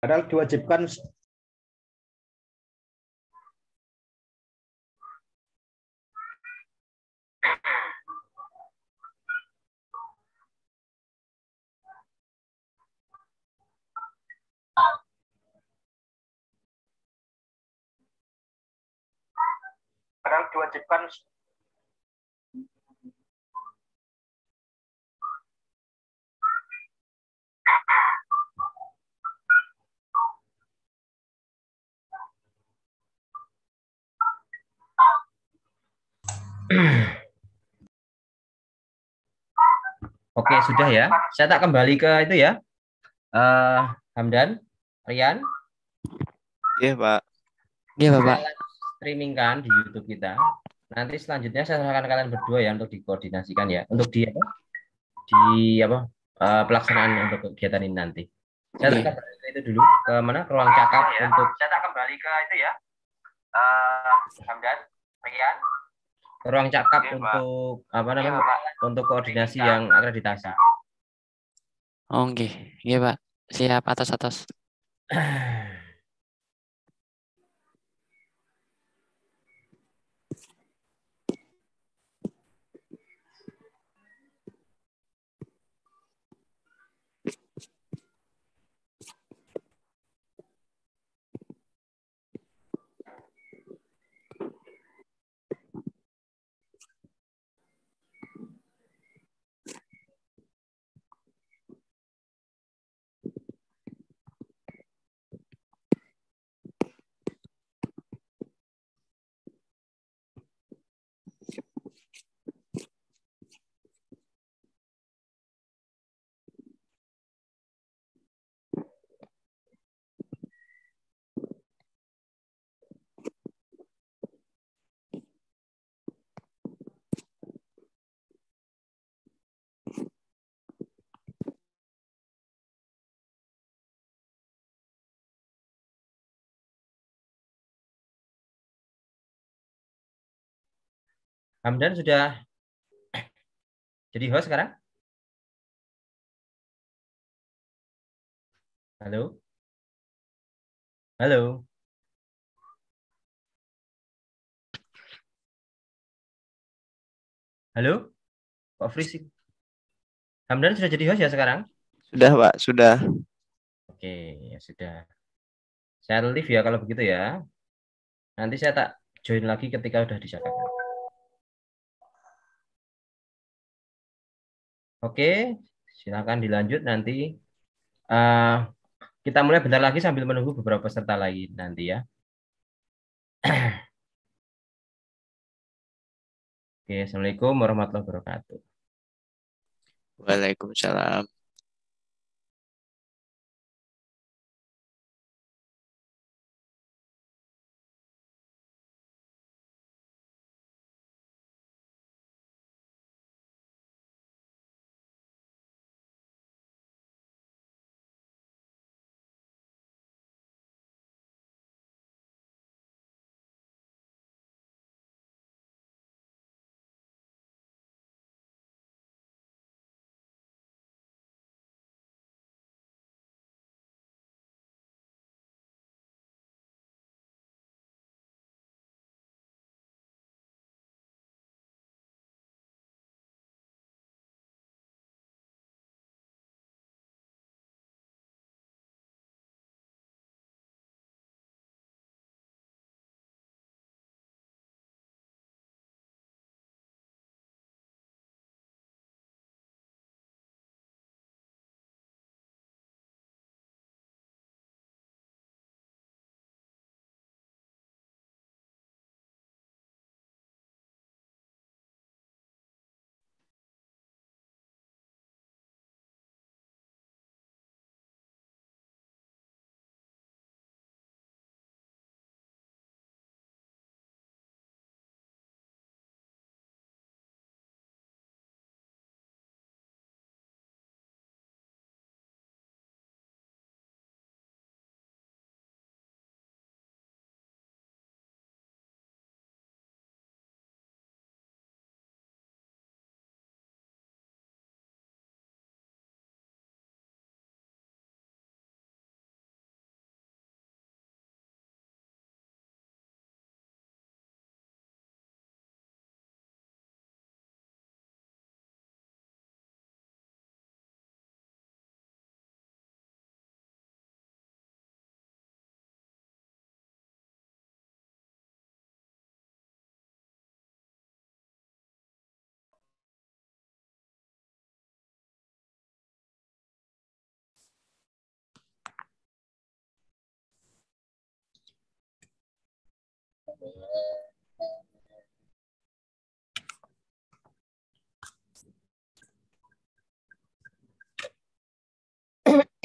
Padahal diwajibkan sekarang diwajibkan Oke, sudah ya. Saya tak kembali ke itu ya. Uh, Hamdan, Rian. Iya, Pak. Iya, Bapak streaming kan di YouTube kita. Nanti selanjutnya saya serahkan kalian berdua ya untuk dikoordinasikan ya untuk dia Di apa? Eh, pelaksanaan untuk kegiatan ini nanti. Saya akan kembali itu dulu ke mana? Ke ruang cakap ya. untuk saya akan kembali ke itu ya. Uh, Hamdan, Ruang cakap okay, untuk apa iya, namanya? Ya, untuk koordinasi ya, yang akreditasi. Oke, okay. iya Pak. Siap atas atas. Hamdan sudah jadi host sekarang? Halo? Halo? Halo? Pak Frisik. Hamdan sudah jadi host ya sekarang? Sudah, Pak. Sudah. Oke, ya sudah. Saya live ya kalau begitu ya. Nanti saya tak join lagi ketika sudah disiapkan. Oke, silakan dilanjut nanti. Uh, kita mulai bentar lagi sambil menunggu beberapa peserta lagi nanti ya. Oke, Assalamualaikum warahmatullahi wabarakatuh. Waalaikumsalam.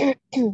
Mm-hmm.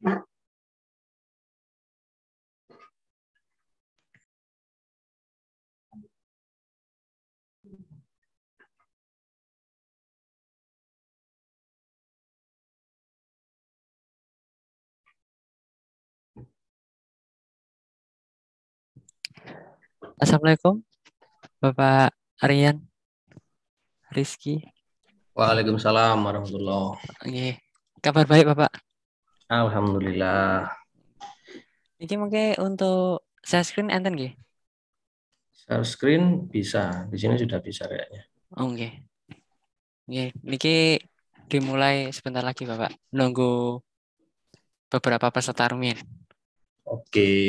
Đó. Assalamualaikum Bapak Aryan Rizky Waalaikumsalam warahmatullahi Oke. Kabar baik Bapak Alhamdulillah Ini mungkin untuk share screen enten nggih Share screen bisa di sini sudah bisa kayaknya Oke. Oke, niki dimulai sebentar lagi Bapak nunggu beberapa peserta rumit. Oke okay.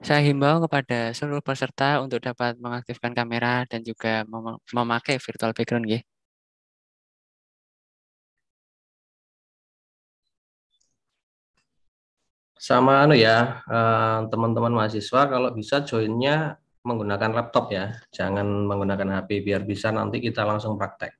Saya himbau kepada seluruh peserta untuk dapat mengaktifkan kamera dan juga mem memakai virtual background ya. Sama anu ya, eh, teman-teman mahasiswa kalau bisa joinnya menggunakan laptop ya, jangan menggunakan HP biar bisa nanti kita langsung praktek.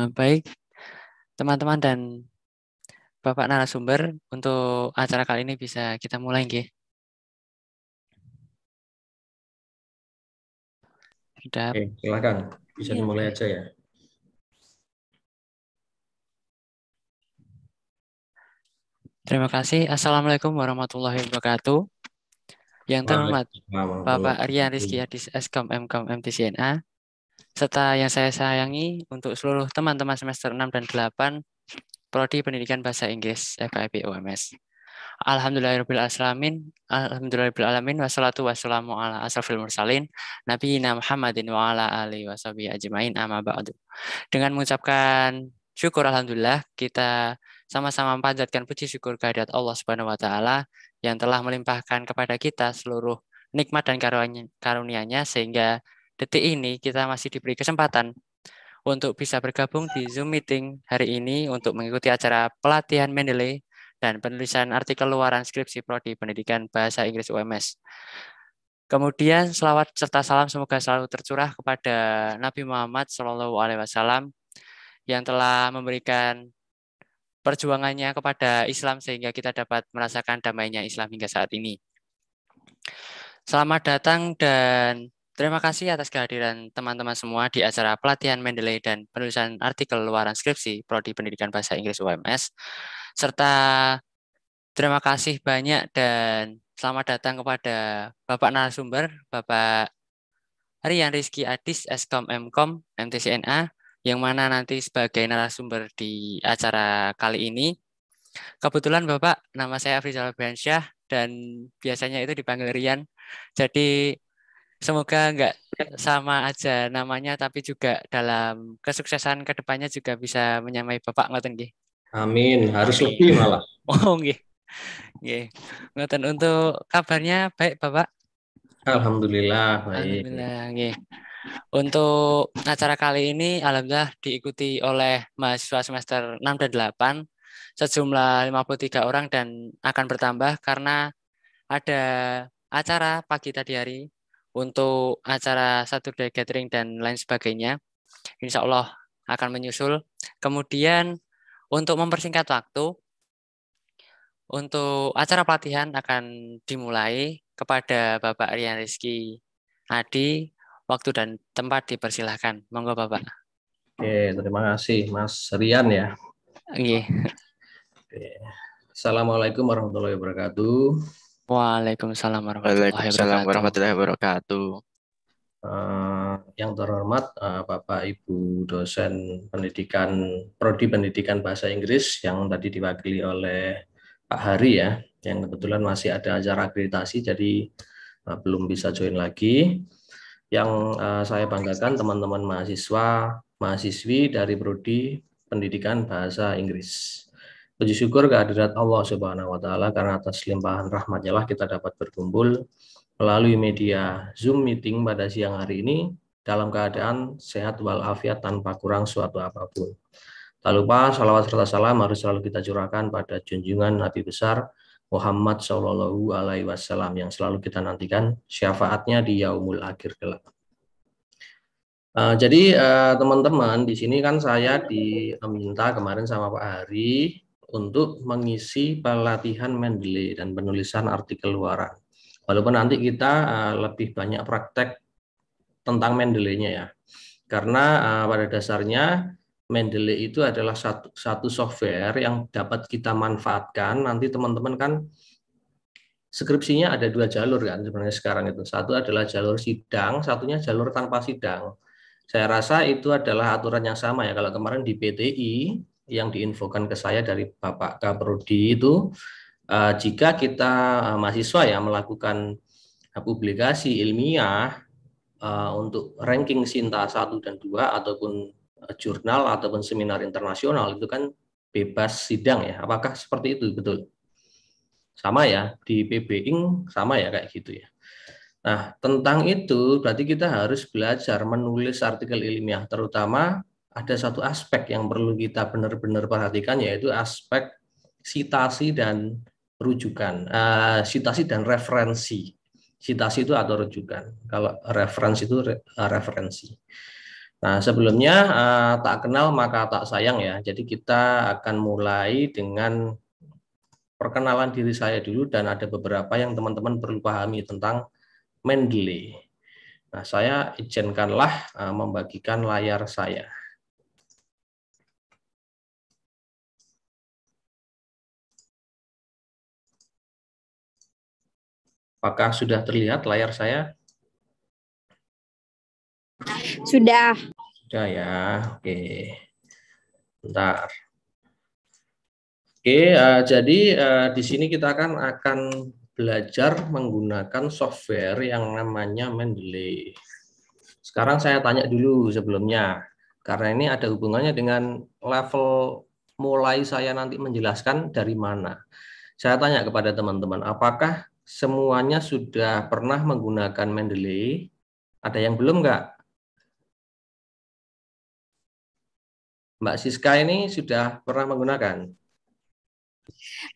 Eh, baik, teman-teman dan Bapak narasumber untuk acara kali ini bisa kita mulai, nggih. Sudah. Oke, silakan. Bisa iya, dimulai aja ya. Terima kasih. Assalamualaikum warahmatullahi wabarakatuh. Yang terhormat Bapak Rian Rizky Adis SKM MKM MTCNA, serta yang saya sayangi untuk seluruh teman-teman semester 6 dan 8 Prodi Pendidikan Bahasa Inggris FKIP UMS. Alhamdulillahirrahmanirrahim. Alhamdulillahirrahmanirrahim. Wassalatu wassalamu ala asrafil mursalin. Nabi Muhammadin wa ala alihi wa ajmain amma ba'du. Dengan mengucapkan syukur Alhamdulillah, kita sama-sama panjatkan puji syukur kehadirat Allah Subhanahu wa taala yang telah melimpahkan kepada kita seluruh nikmat dan karunia-Nya sehingga detik ini kita masih diberi kesempatan untuk bisa bergabung di Zoom meeting hari ini untuk mengikuti acara pelatihan Mendeley dan penulisan artikel luaran skripsi prodi Pendidikan Bahasa Inggris UMS. Kemudian selawat serta salam semoga selalu tercurah kepada Nabi Muhammad Shallallahu Alaihi Wasallam yang telah memberikan perjuangannya kepada Islam sehingga kita dapat merasakan damainya Islam hingga saat ini. Selamat datang dan Terima kasih atas kehadiran teman-teman semua di acara pelatihan Mendeley dan penulisan artikel luaran skripsi Prodi Pendidikan Bahasa Inggris UMS, serta terima kasih banyak dan selamat datang kepada Bapak Narasumber, Bapak Rian Rizky Adis, Skom Mkom, MTCNA, yang mana nanti sebagai narasumber di acara kali ini. Kebetulan Bapak, nama saya Afrizal Bensyah dan biasanya itu dipanggil Rian. Jadi semoga nggak sama aja namanya tapi juga dalam kesuksesan kedepannya juga bisa menyamai bapak ngoten gih. Amin, harus lebih malah. Oh nggih. Nggih. Ngoten untuk kabarnya baik bapak. Alhamdulillah baik. Alhamdulillah nggih. Untuk acara kali ini alhamdulillah diikuti oleh mahasiswa semester 6 dan 8 sejumlah 53 orang dan akan bertambah karena ada acara pagi tadi hari untuk acara satu day Gathering dan lain sebagainya. Insya Allah akan menyusul. Kemudian untuk mempersingkat waktu, untuk acara pelatihan akan dimulai kepada Bapak Rian Rizky Adi. Waktu dan tempat dipersilahkan. Monggo Bapak. Oke, terima kasih Mas Rian ya. Iya. Oke. Assalamualaikum warahmatullahi wabarakatuh. Waalaikumsalam warahmatullahi Waalaikumsalam wabarakatuh. wabarakatuh. Uh, yang terhormat uh, Bapak Ibu dosen pendidikan prodi pendidikan bahasa Inggris yang tadi diwakili oleh Pak Hari ya, yang kebetulan masih ada acara akreditasi jadi uh, belum bisa join lagi. Yang uh, saya banggakan teman-teman mahasiswa mahasiswi dari prodi pendidikan bahasa Inggris. Puji syukur kehadirat Allah Subhanahu wa taala karena atas limpahan rahmatnya lah kita dapat berkumpul melalui media Zoom meeting pada siang hari ini dalam keadaan sehat walafiat tanpa kurang suatu apapun. Tak lupa salawat serta salam harus selalu kita curahkan pada junjungan Nabi besar Muhammad Shallallahu Alaihi Wasallam yang selalu kita nantikan syafaatnya di yaumul akhir kelak. Uh, jadi eh, teman-teman uh, teman -teman, di sini kan saya diminta kemarin sama Pak Hari untuk mengisi pelatihan Mendeley dan penulisan artikel luaran. Walaupun nanti kita eh, lebih banyak praktek tentang Mendeley-nya ya. Karena eh, pada dasarnya Mendeley itu adalah satu, satu software yang dapat kita manfaatkan. Nanti teman-teman kan skripsinya ada dua jalur kan sebenarnya sekarang itu. Satu adalah jalur sidang, satunya jalur tanpa sidang. Saya rasa itu adalah aturan yang sama ya. Kalau kemarin di PTI yang diinfokan ke saya dari Bapak Kaprodi itu uh, jika kita uh, mahasiswa ya melakukan eh, publikasi ilmiah uh, untuk ranking Sinta 1 dan 2 ataupun jurnal ataupun seminar internasional itu kan bebas sidang ya. Apakah seperti itu betul? Sama ya di PBIng sama ya kayak gitu ya. Nah, tentang itu berarti kita harus belajar menulis artikel ilmiah terutama ada satu aspek yang perlu kita benar-benar perhatikan yaitu aspek sitasi dan rujukan, uh, eh, sitasi dan referensi. Sitasi itu atau rujukan. Kalau referensi itu re, uh, referensi. Nah, sebelumnya uh, tak kenal maka tak sayang ya. Jadi kita akan mulai dengan perkenalan diri saya dulu dan ada beberapa yang teman-teman perlu pahami tentang Mendeley. Nah, saya izinkanlah membagikan layar saya. Apakah sudah terlihat layar saya? Sudah. Sudah ya, oke. Bentar. Oke, uh, jadi uh, di sini kita akan akan belajar menggunakan software yang namanya Mendeley. Sekarang saya tanya dulu sebelumnya, karena ini ada hubungannya dengan level mulai saya nanti menjelaskan dari mana. Saya tanya kepada teman-teman, apakah semuanya sudah pernah menggunakan Mendeley? Ada yang belum nggak? Mbak Siska ini sudah pernah menggunakan?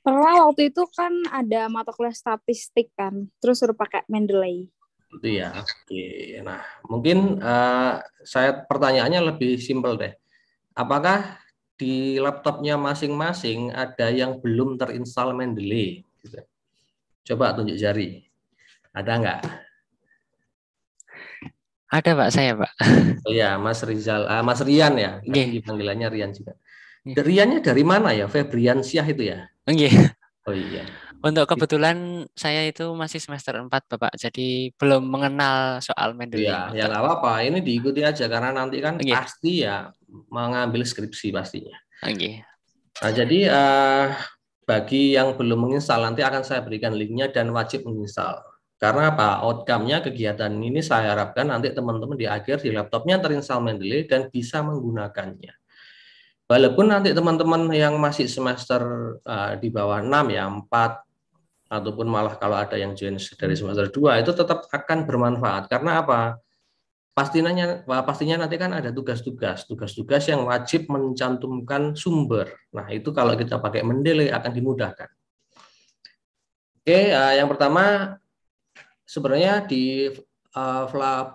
Pernah waktu itu kan ada mata kuliah statistik kan, terus suruh pakai Mendeley. Itu ya, oke. Nah, mungkin uh, saya pertanyaannya lebih simpel deh. Apakah di laptopnya masing-masing ada yang belum terinstal Mendeley? Gitu. Coba tunjuk jari. Ada enggak? Ada Pak, saya Pak. Oh ya, Mas Rizal, ah, Mas Rian ya. Okay. Panggilannya Rian juga. Okay. Riannya dari mana ya? Febrian Syah itu ya? Okay. Oh iya. Untuk kebetulan saya itu masih semester 4 Bapak, jadi belum mengenal soal Mendeley. Iya, ya ya, apa-apa. Ini diikuti aja karena nanti kan okay. pasti ya mengambil skripsi pastinya. Oke. Okay. Nah, jadi uh, bagi yang belum menginstal nanti akan saya berikan linknya dan wajib menginstal. Karena apa? Outcome-nya kegiatan ini saya harapkan nanti teman-teman di akhir di laptopnya terinstal Mendeley dan bisa menggunakannya. Walaupun nanti teman-teman yang masih semester uh, di bawah 6 ya, 4 ataupun malah kalau ada yang join dari semester 2 itu tetap akan bermanfaat. Karena apa? pastinya pastinya nanti kan ada tugas-tugas tugas-tugas yang wajib mencantumkan sumber nah itu kalau kita pakai mendele akan dimudahkan oke eh, yang pertama sebenarnya di eh,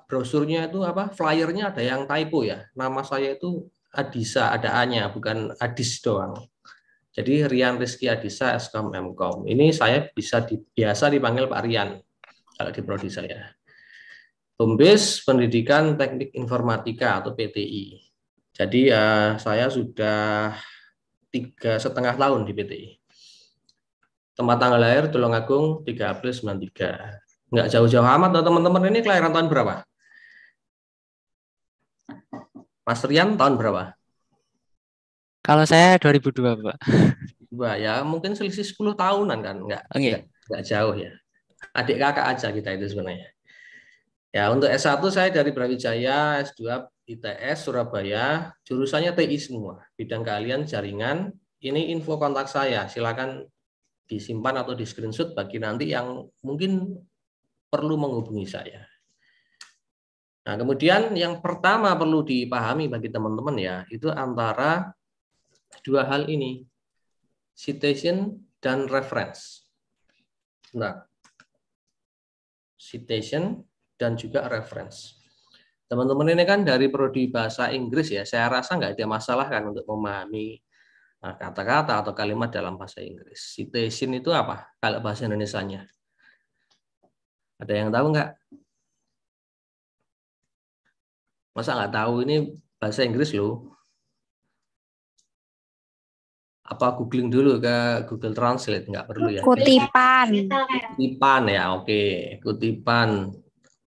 brosurnya itu apa flyernya ada yang typo ya nama saya itu Adisa ada A-nya bukan Adis doang jadi Rian Rizky Adisa Skom Mkom ini saya bisa di, biasa dipanggil Pak Rian kalau di prodi saya Tumbes Pendidikan Teknik Informatika atau PTI. Jadi uh, saya sudah tiga setengah tahun di PTI. Tempat tanggal lahir Tulungagung 3 April 93. Nggak jauh-jauh amat loh teman-teman. Ini kelahiran tahun berapa? Mas Rian tahun berapa? Kalau saya 2002, Pak. Wah, ya mungkin selisih 10 tahunan kan, enggak, okay. nggak, nggak jauh ya. Adik kakak aja kita itu sebenarnya. Ya, untuk S1 saya dari Brawijaya, S2 ITS Surabaya, jurusannya TI semua. Bidang keahlian jaringan. Ini info kontak saya, silakan disimpan atau di screenshot bagi nanti yang mungkin perlu menghubungi saya. Nah, kemudian yang pertama perlu dipahami bagi teman-teman ya, itu antara dua hal ini, citation dan reference. Nah, citation dan juga reference. Teman-teman ini kan dari prodi bahasa Inggris ya, saya rasa nggak ada masalah kan untuk memahami eh, kata-kata atau kalimat dalam bahasa Inggris. Citation itu apa kalau bahasa Indonesia-nya? Ada yang tahu nggak? Masa nggak tahu ini bahasa Inggris loh. Apa googling dulu ke Google Translate? Nggak perlu ya. Kutipan. Kutipan ya, oke. Kutipan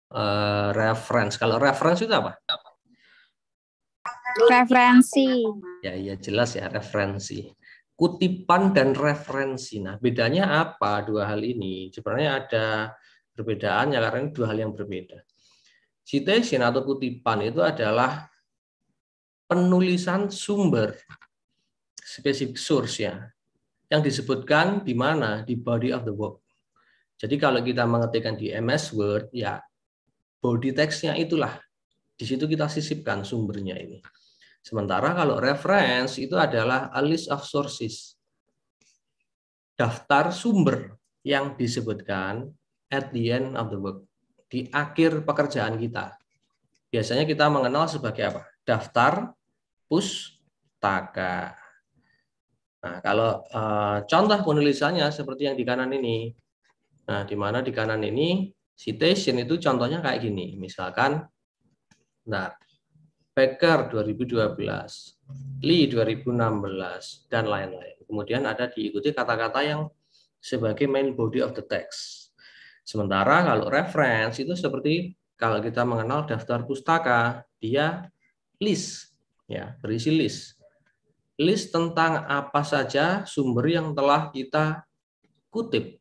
Eh, reference. Kalau reference itu apa? Referensi. Ya, ya jelas ya referensi. Kutipan dan referensi. Nah, bedanya apa dua hal ini? Sebenarnya ada perbedaannya karena ini dua hal yang berbeda. Citation atau kutipan itu adalah penulisan sumber spesifik source ya yang disebutkan di mana di body of the work. Jadi kalau kita mengetikkan di MS Word ya body teksnya itulah di situ kita sisipkan sumbernya ini. Sementara kalau reference itu adalah a list of sources. Daftar sumber yang disebutkan at the end of the work, di akhir pekerjaan kita. Biasanya kita mengenal sebagai apa? Daftar pustaka. Nah, kalau uh, contoh penulisannya seperti yang di kanan ini. Nah, di mana di kanan ini Citation itu contohnya kayak gini, misalkan nah Packer 2012, Lee 2016 dan lain-lain. Kemudian ada diikuti kata-kata yang sebagai main body of the text. Sementara kalau reference itu seperti kalau kita mengenal daftar pustaka, dia list ya, berisi list. List tentang apa saja sumber yang telah kita kutip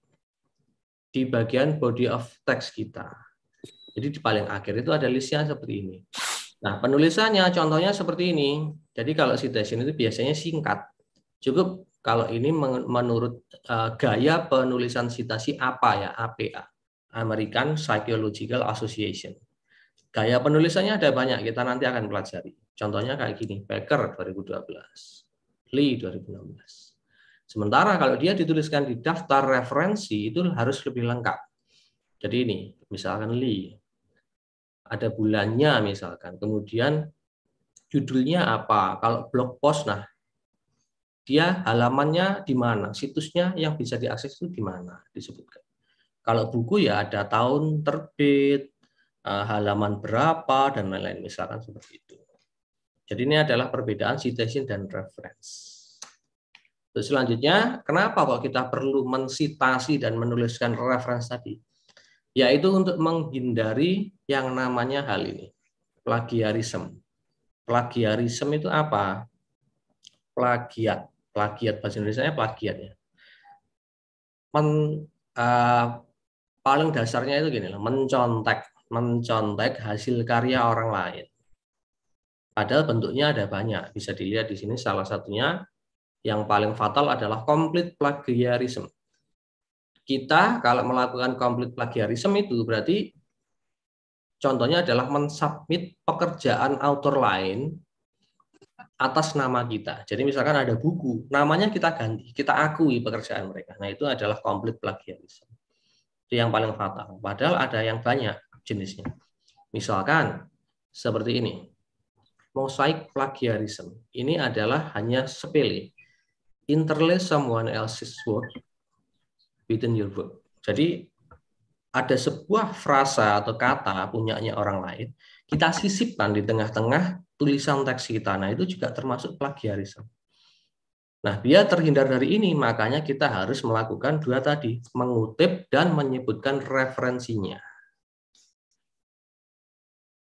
di bagian body of text kita. Jadi di paling akhir itu ada listnya seperti ini. Nah, penulisannya contohnya seperti ini. Jadi kalau citation itu biasanya singkat. Cukup kalau ini menurut eh, gaya penulisan citasi apa ya, APA, American Psychological Association. Gaya penulisannya ada banyak, kita nanti akan pelajari. Contohnya kayak gini, Becker 2012, Lee 2016. Sementara kalau dia dituliskan di daftar referensi itu harus lebih lengkap. Jadi ini misalkan li ada bulannya misalkan, kemudian judulnya apa? Kalau blog post nah dia halamannya di mana, situsnya yang bisa diakses itu di mana disebutkan. Kalau buku ya ada tahun terbit, eh, halaman berapa dan lain-lain misalkan seperti itu. Jadi ini adalah perbedaan citation dan reference. Terus selanjutnya, kenapa kok kita perlu mensitasi dan menuliskan referensi tadi? Yaitu untuk menghindari yang namanya hal ini, plagiarisme. Plagiarisme itu apa? Plagiat. Plagiat bahasa Indonesia plagiat ya. Men, uh, paling dasarnya itu gini lah, mencontek, mencontek hasil karya orang lain. Padahal bentuknya ada banyak, bisa dilihat di sini salah satunya yang paling fatal adalah complete plagiarism. Kita kalau melakukan complete plagiarism itu berarti contohnya adalah mensubmit pekerjaan author lain atas nama kita. Jadi misalkan ada buku, namanya kita ganti, kita akui pekerjaan mereka. Nah itu adalah complete plagiarism. Itu yang paling fatal. Padahal ada yang banyak jenisnya. Misalkan seperti ini, mosaic plagiarism. Ini adalah hanya sepele interlace someone else's work within your work. Jadi ada sebuah frasa atau kata punyanya orang lain, kita sisipkan di tengah-tengah tulisan teks kita. Nah, itu juga termasuk plagiarisme. Nah, biar terhindar dari ini, makanya kita harus melakukan dua tadi, mengutip dan menyebutkan referensinya.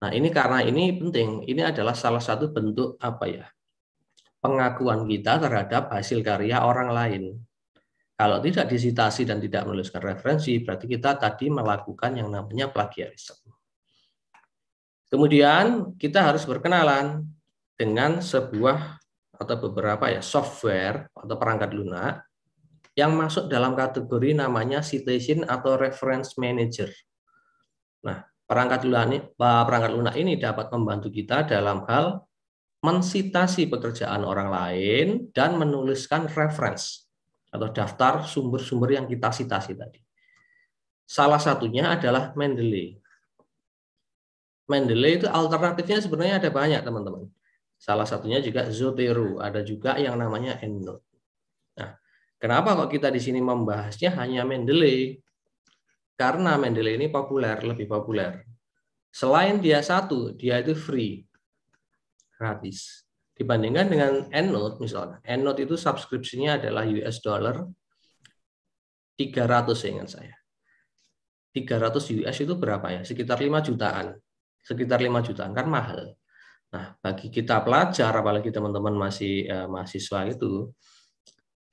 Nah, ini karena ini penting. Ini adalah salah satu bentuk apa ya? pengakuan kita terhadap hasil karya orang lain. Kalau tidak disitasi dan tidak menuliskan referensi, berarti kita tadi melakukan yang namanya plagiarisme. Kemudian kita harus berkenalan dengan sebuah atau beberapa ya software atau perangkat lunak yang masuk dalam kategori namanya citation atau reference manager. Nah, perangkat lunak ini, perangkat lunak ini dapat membantu kita dalam hal mensitasi pekerjaan orang lain dan menuliskan reference atau daftar sumber-sumber yang kita sitasi tadi. Salah satunya adalah Mendeley. Mendeley itu alternatifnya sebenarnya ada banyak, teman-teman. Salah satunya juga Zotero, ada juga yang namanya EndNote. Nah, kenapa kok kita di sini membahasnya hanya Mendeley? Karena Mendeley ini populer, lebih populer. Selain dia satu, dia itu free gratis. Dibandingkan dengan EndNote misalnya. EndNote itu subskripsinya adalah US dollar 300 ingat saya. 300 US itu berapa ya? Sekitar 5 jutaan. Sekitar 5 jutaan kan mahal. Nah, bagi kita pelajar apalagi teman-teman masih eh, mahasiswa itu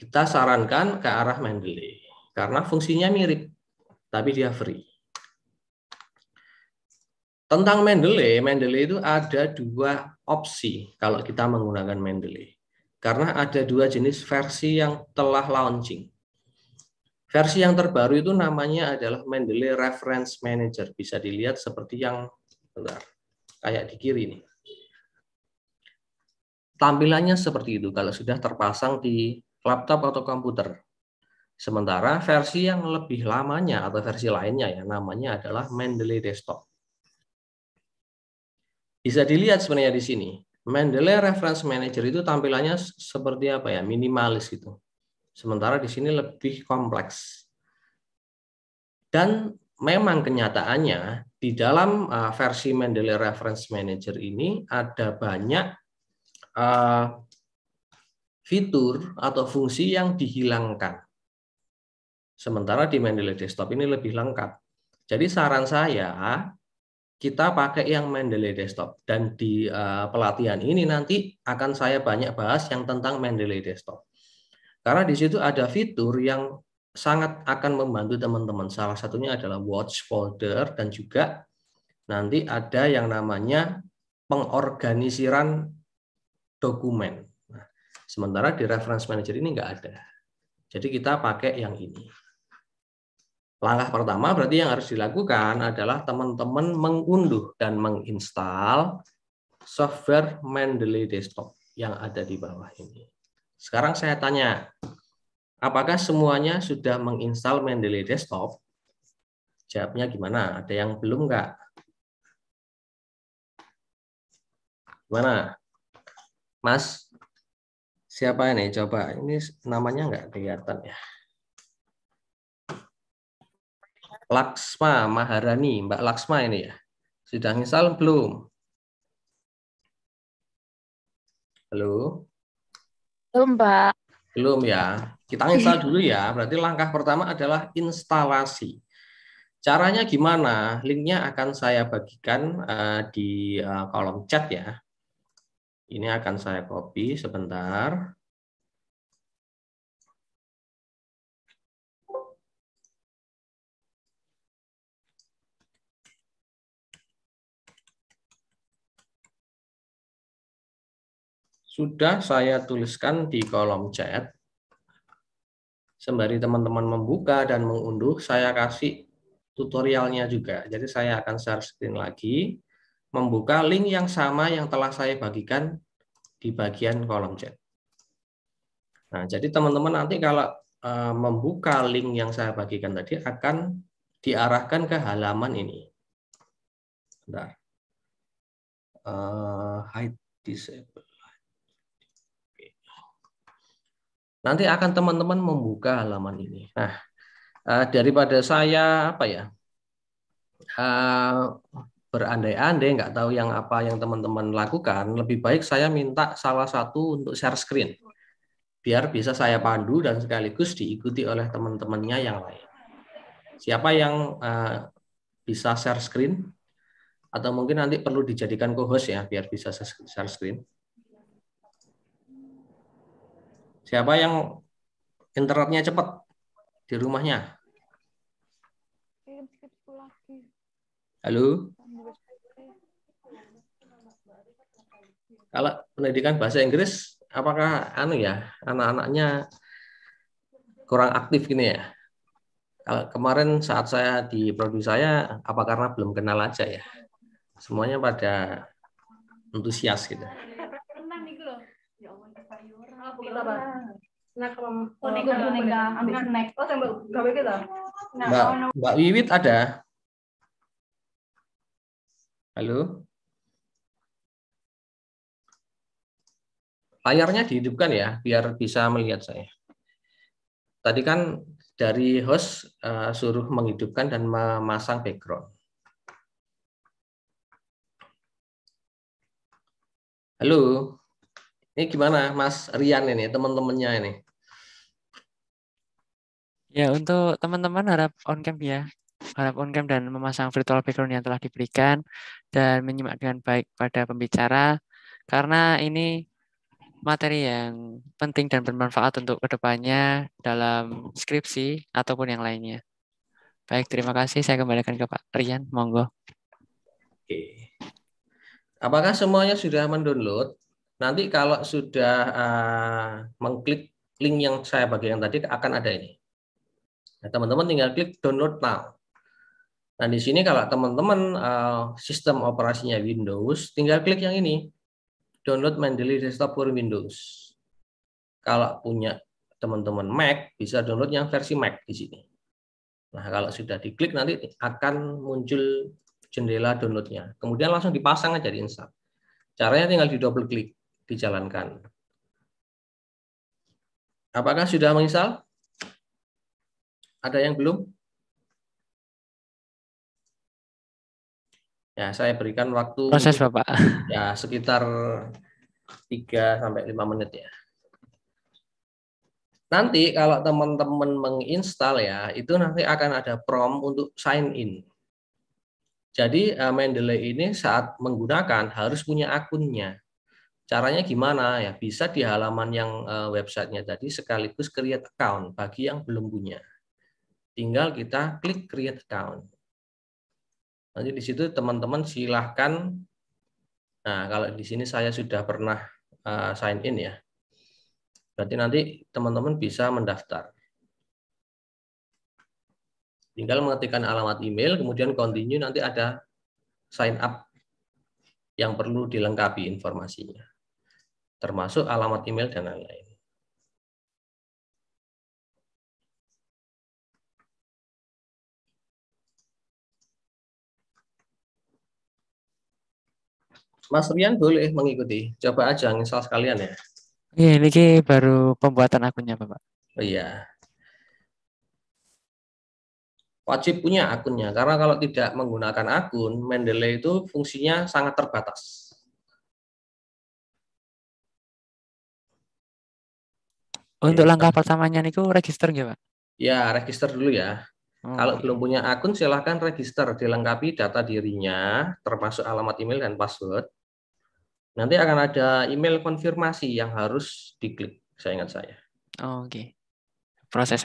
kita sarankan ke arah Mendeley karena fungsinya mirip tapi dia free. Tentang Mendeley, Mendeley itu ada dua opsi kalau kita menggunakan Mendeley. Karena ada dua jenis versi yang telah launching. Versi yang terbaru itu namanya adalah Mendeley Reference Manager. Bisa dilihat seperti yang benar, kayak di kiri ini. Tampilannya seperti itu kalau sudah terpasang di laptop atau komputer. Sementara versi yang lebih lamanya atau versi lainnya ya namanya adalah Mendeley Desktop. Bisa dilihat sebenarnya di sini. Mendeley Reference Manager itu tampilannya seperti apa ya? Minimalis gitu. Sementara di sini lebih kompleks. Dan memang kenyataannya di dalam uh, versi Mendeley Reference Manager ini ada banyak uh, fitur atau fungsi yang dihilangkan. Sementara di Mendeley Desktop ini lebih lengkap. Jadi saran saya kita pakai yang Mendeley Desktop dan di uh, pelatihan ini nanti akan saya banyak bahas yang tentang Mendeley Desktop. Karena di situ ada fitur yang sangat akan membantu teman-teman. Salah satunya adalah watch folder dan juga nanti ada yang namanya pengorganisiran dokumen. Nah, sementara di reference manager ini enggak ada. Jadi kita pakai yang ini. Langkah pertama berarti yang harus dilakukan adalah teman-teman mengunduh dan menginstal software Mendeley Desktop yang ada di bawah ini. Sekarang saya tanya, apakah semuanya sudah menginstal Mendeley Desktop? Jawabnya gimana? Ada yang belum enggak? Gimana? Mas, siapa ini? Coba, ini namanya enggak kelihatan ya. Laksma Maharani, Mbak Laksma ini ya. Sudah ngisal belum? Halo? Belum, Mbak. Belum ya. Kita install dulu ya. Berarti langkah pertama adalah instalasi. Caranya gimana? Linknya akan saya bagikan uh, di uh, kolom chat ya. Ini akan saya copy sebentar. sudah saya tuliskan di kolom chat. Sembari teman-teman membuka dan mengunduh, saya kasih tutorialnya juga. Jadi saya akan share screen lagi, membuka link yang sama yang telah saya bagikan di bagian kolom chat. Nah, jadi teman-teman nanti kalau eh, membuka link yang saya bagikan tadi akan diarahkan ke halaman ini. Bentar. Uh, eh, hide disable. Nanti akan teman-teman membuka halaman ini. Nah, eh, daripada saya apa ya eh, berandai-andai nggak tahu yang apa yang teman-teman lakukan, lebih baik saya minta salah satu untuk share screen biar bisa saya pandu dan sekaligus diikuti oleh teman-temannya yang lain. Siapa yang eh, bisa share screen atau mungkin nanti perlu dijadikan co-host ya biar bisa share screen. Siapa yang internetnya cepat di rumahnya? Halo? Kalau pendidikan bahasa Inggris, apakah anu ya, anak-anaknya kurang aktif gini ya? Kalau kemarin saat saya di produk saya, apa karena belum kenal aja ya? Semuanya pada antusias gitu. Mbak, nah, Mbak Wiwit ada? Halo? Layarnya dihidupkan ya, biar bisa melihat saya. Tadi kan dari host uh, suruh menghidupkan dan memasang background. Halo? Ini gimana Mas Rian ini, teman-temannya ini? Ya, untuk teman-teman harap on cam ya. Harap on cam dan memasang virtual background yang telah diberikan dan menyimak dengan baik pada pembicara karena ini materi yang penting dan bermanfaat untuk kedepannya dalam skripsi ataupun yang lainnya. Baik, terima kasih. Saya kembalikan ke Pak Rian. Monggo. Oke. Apakah semuanya sudah mendownload? Nanti kalau sudah eh, mengklik link yang saya bagikan tadi akan ada ini. Nah, teman-teman tinggal klik download now. Nah, di sini kalau teman-teman eh, sistem operasinya Windows, tinggal klik yang ini. Download Mendeley Desktop for Windows. Kalau punya teman-teman Mac, bisa download yang versi Mac di sini. Nah, kalau sudah diklik nanti akan muncul jendela downloadnya. Kemudian langsung dipasang aja di install. Caranya tinggal di double klik dijalankan. Apakah sudah menginstal? Ada yang belum? Ya, saya berikan waktu proses Bapak. Ya, sekitar 3 sampai 5 menit ya. Nanti kalau teman-teman menginstal ya, itu nanti akan ada prompt untuk sign in. Jadi eh, Mendeley ini saat menggunakan harus punya akunnya. Caranya gimana ya? Bisa di halaman yang eh, websitenya tadi sekaligus create account bagi yang belum punya. Tinggal kita klik create account. Nanti di situ teman-teman silahkan. Nah kalau di sini saya sudah pernah eh, sign in ya. Berarti nanti teman-teman bisa mendaftar. Tinggal mengetikkan alamat email, kemudian continue nanti ada sign up yang perlu dilengkapi informasinya termasuk alamat email dan lain-lain. Mas Rian boleh mengikuti. Coba aja nginstal sekalian ya. Iya, ini baru pembuatan akunnya, Bapak. Oh, iya. Wajib punya akunnya, karena kalau tidak menggunakan akun, Mendeley itu fungsinya sangat terbatas Untuk ya. langkah pertamanya niku register nggih, Pak? Ya, register dulu ya. Oh, Kalau okay. belum punya akun silahkan register, dilengkapi data dirinya termasuk alamat email dan password. Nanti akan ada email konfirmasi yang harus diklik, saya ingat saya. Oh, Oke. Okay. Proses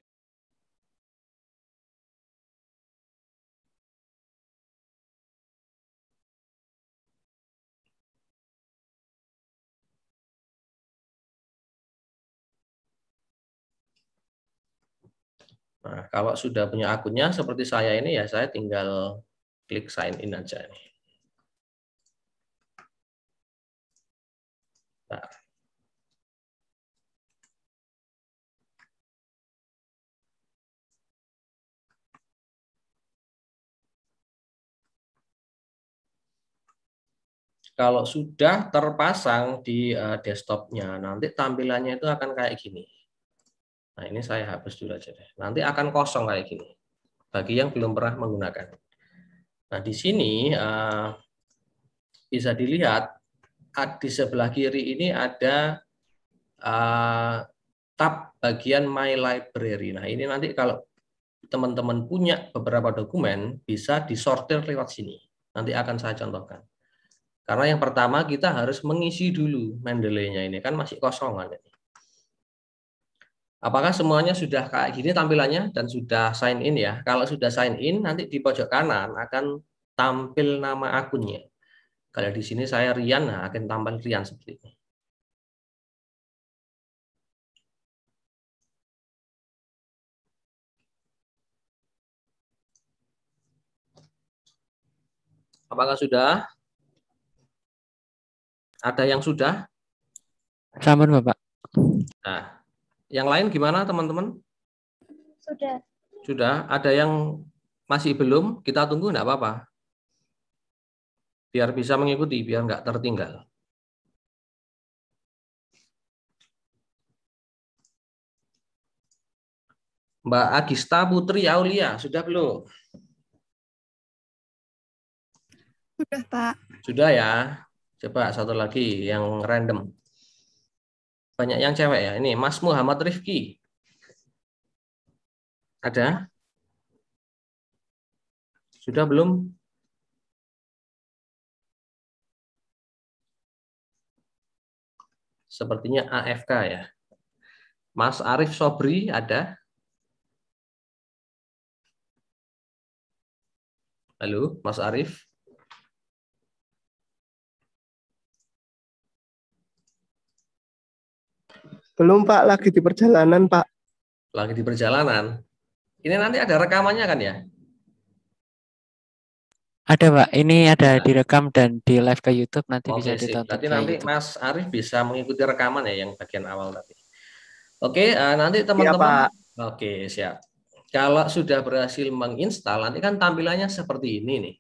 Nah, kalau sudah punya akunnya seperti saya ini ya saya tinggal klik sign in aja nih. Nah. Kalau sudah terpasang di eh, desktopnya, nanti tampilannya itu akan kayak gini. Nah ini saya hapus dulu aja deh. Nanti akan kosong kayak gini bagi yang belum pernah menggunakan. Nah di sini eh, bisa dilihat di sebelah kiri ini ada eh, tab bagian My Library. Nah ini nanti kalau teman-teman punya beberapa dokumen bisa disortir lewat sini. Nanti akan saya contohkan. Karena yang pertama kita harus mengisi dulu Mendeley-nya ini kan masih kosong kosongan. Apakah semuanya sudah kayak gini tampilannya dan sudah sign in ya? Kalau sudah sign in, nanti di pojok kanan akan tampil nama akunnya. Kalau di sini saya Rian, nah akan tampil Rian seperti ini. Apakah sudah? Ada yang sudah? Sampun, Bapak. Nah, yang lain gimana teman-teman? Sudah. Sudah. Ada yang masih belum? Kita tunggu enggak apa-apa. Biar bisa mengikuti, biar enggak tertinggal. Mbak Agista Putri Aulia, sudah belum? Sudah, Pak. Sudah ya. Coba satu lagi yang random. Banyak yang cewek ya. Ini Mas Muhammad Rifki. Ada? Sudah belum? Sepertinya AFK ya. Mas Arief Sobri ada? Halo, Mas Arief. Belum Pak, lagi di perjalanan Pak. Lagi di perjalanan. Ini nanti ada rekamannya kan ya? Ada Pak, ini ada nah. direkam dan di live ke YouTube nanti Oke, bisa ditonton. Nanti nanti Mas Arief bisa mengikuti rekaman ya yang bagian awal tadi. Oke, uh, nanti iya, teman-teman. Ya, Oke, siap. Kalau sudah berhasil menginstal, nanti kan tampilannya seperti ini nih.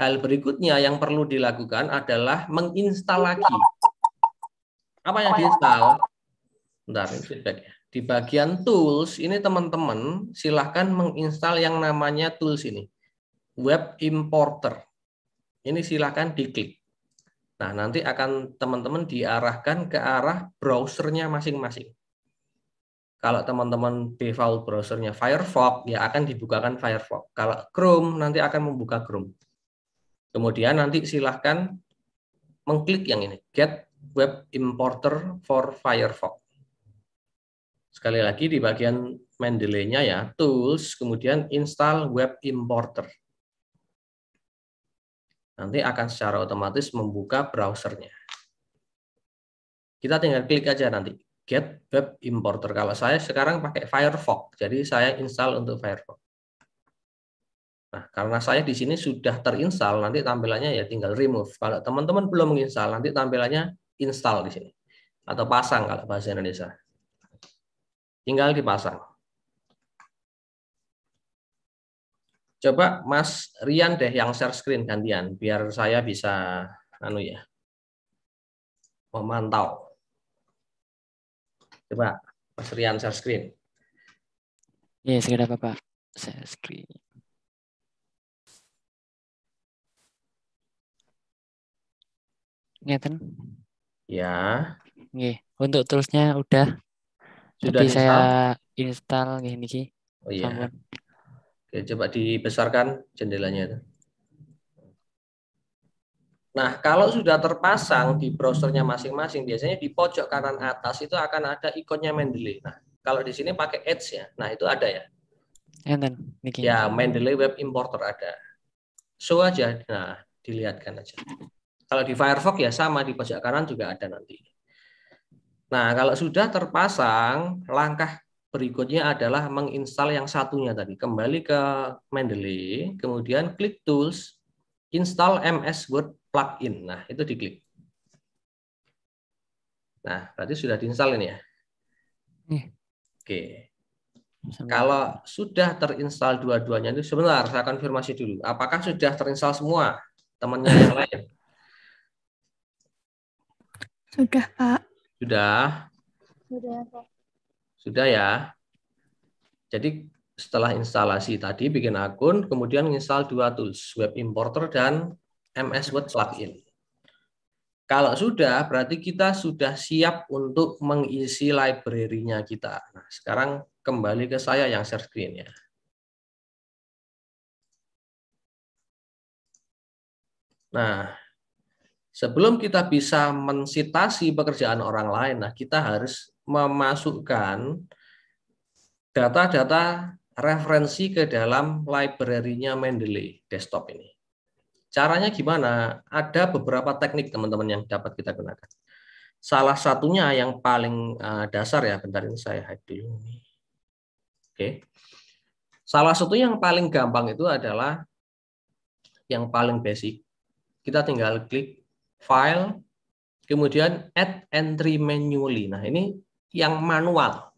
Hal berikutnya yang perlu dilakukan adalah menginstal lagi. Apa yang diinstal? Bentar, feedback. Ya. Di bagian tools ini teman-teman silahkan menginstal yang namanya tools ini. Web importer. Ini silahkan diklik. Nah, nanti akan teman-teman diarahkan ke arah browsernya masing-masing. Kalau teman-teman default browsernya Firefox, ya akan dibukakan Firefox. Kalau Chrome, nanti akan membuka Chrome. Kemudian nanti silahkan mengklik yang ini, Get Web Importer for Firefox. Sekali lagi di bagian Mendeley-nya ya, tools, kemudian install web importer. Nanti akan secara otomatis membuka browsernya. Kita tinggal klik aja nanti, get web importer. Kalau saya sekarang pakai Firefox, jadi saya install untuk Firefox. Nah, karena saya di sini sudah terinstall, nanti tampilannya ya tinggal remove. Kalau teman-teman belum menginstall nanti tampilannya install di sini. Atau pasang kalau bahasa Indonesia. Tinggal dipasang. Coba Mas Rian deh yang share screen gantian, biar saya bisa anu ya memantau. Coba Mas Rian share screen. Iya, segera Bapak. Share screen. Ngeten. Ya. Nge, untuk toolsnya udah. Sudah Tapi saya install nih, ki. Oh iya. Oke, coba dibesarkan jendelanya itu. Nah, kalau sudah terpasang di browsernya masing-masing, biasanya di pojok kanan atas itu akan ada ikonnya Mendeley. Nah, kalau di sini pakai Edge ya. Nah, itu ada ya. Enten, Ya, Mendeley Web Importer ada. So aja. Nah, dilihatkan aja. Kalau di Firefox ya sama di pojok kanan juga ada nanti. Nah, kalau sudah terpasang, langkah berikutnya adalah menginstal yang satunya tadi. Kembali ke Mendeley, kemudian klik Tools, Install MS Word Plugin. Nah, itu diklik. Nah, berarti sudah diinstal ini ya? Iya. Oke. Okay. Kalau sudah terinstal dua-duanya itu sebentar, saya konfirmasi dulu. Apakah sudah terinstal semua temannya yang lain? Sudah, Pak. Sudah? Sudah, ya. Jadi setelah instalasi tadi bikin akun, kemudian install dua tools, Web Importer dan MS Word Plugin. Kalau sudah, berarti kita sudah siap untuk mengisi library-nya kita. Nah, sekarang kembali ke saya yang share screen-nya. Nah, sebelum kita bisa mensitasi pekerjaan orang lain, nah kita harus memasukkan data-data referensi ke dalam library-nya Mendeley desktop ini. Caranya gimana? Ada beberapa teknik teman-teman yang dapat kita gunakan. Salah satunya yang paling eh, dasar ya, bentar ini saya hide dulu. Oke. Salah satu yang paling gampang itu adalah yang paling basic. Kita tinggal klik file, kemudian add entry manually. Nah, ini yang manual.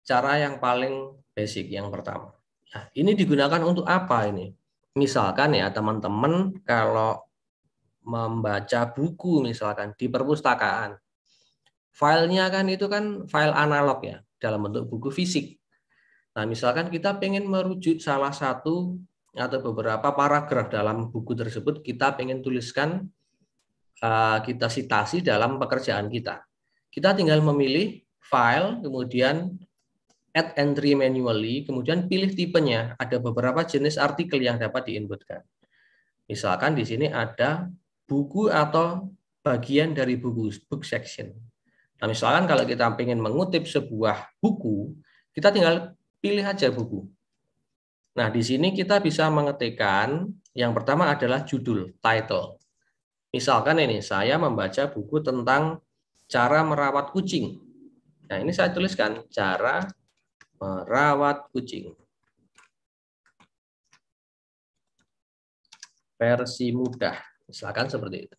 Cara yang paling basic yang pertama. Nah, ini digunakan untuk apa ini? Misalkan ya teman-teman kalau membaca buku misalkan di perpustakaan. Filenya kan itu kan file analog ya, dalam bentuk buku fisik. Nah, misalkan kita pengen merujuk salah satu atau beberapa paragraf dalam buku tersebut kita ingin tuliskan eh, kita sitasi dalam pekerjaan kita. Kita tinggal memilih file, kemudian add entry manually, kemudian pilih tipenya. Ada beberapa jenis artikel yang dapat diinputkan. Misalkan di sini ada buku atau bagian dari buku, book section. Nah, misalkan kalau kita ingin mengutip sebuah buku, kita tinggal pilih aja buku. Nah, di sini kita bisa mengetikkan yang pertama adalah judul, title. Misalkan ini, saya membaca buku tentang cara merawat kucing. Nah, ini saya tuliskan cara merawat kucing. Versi mudah, misalkan seperti itu.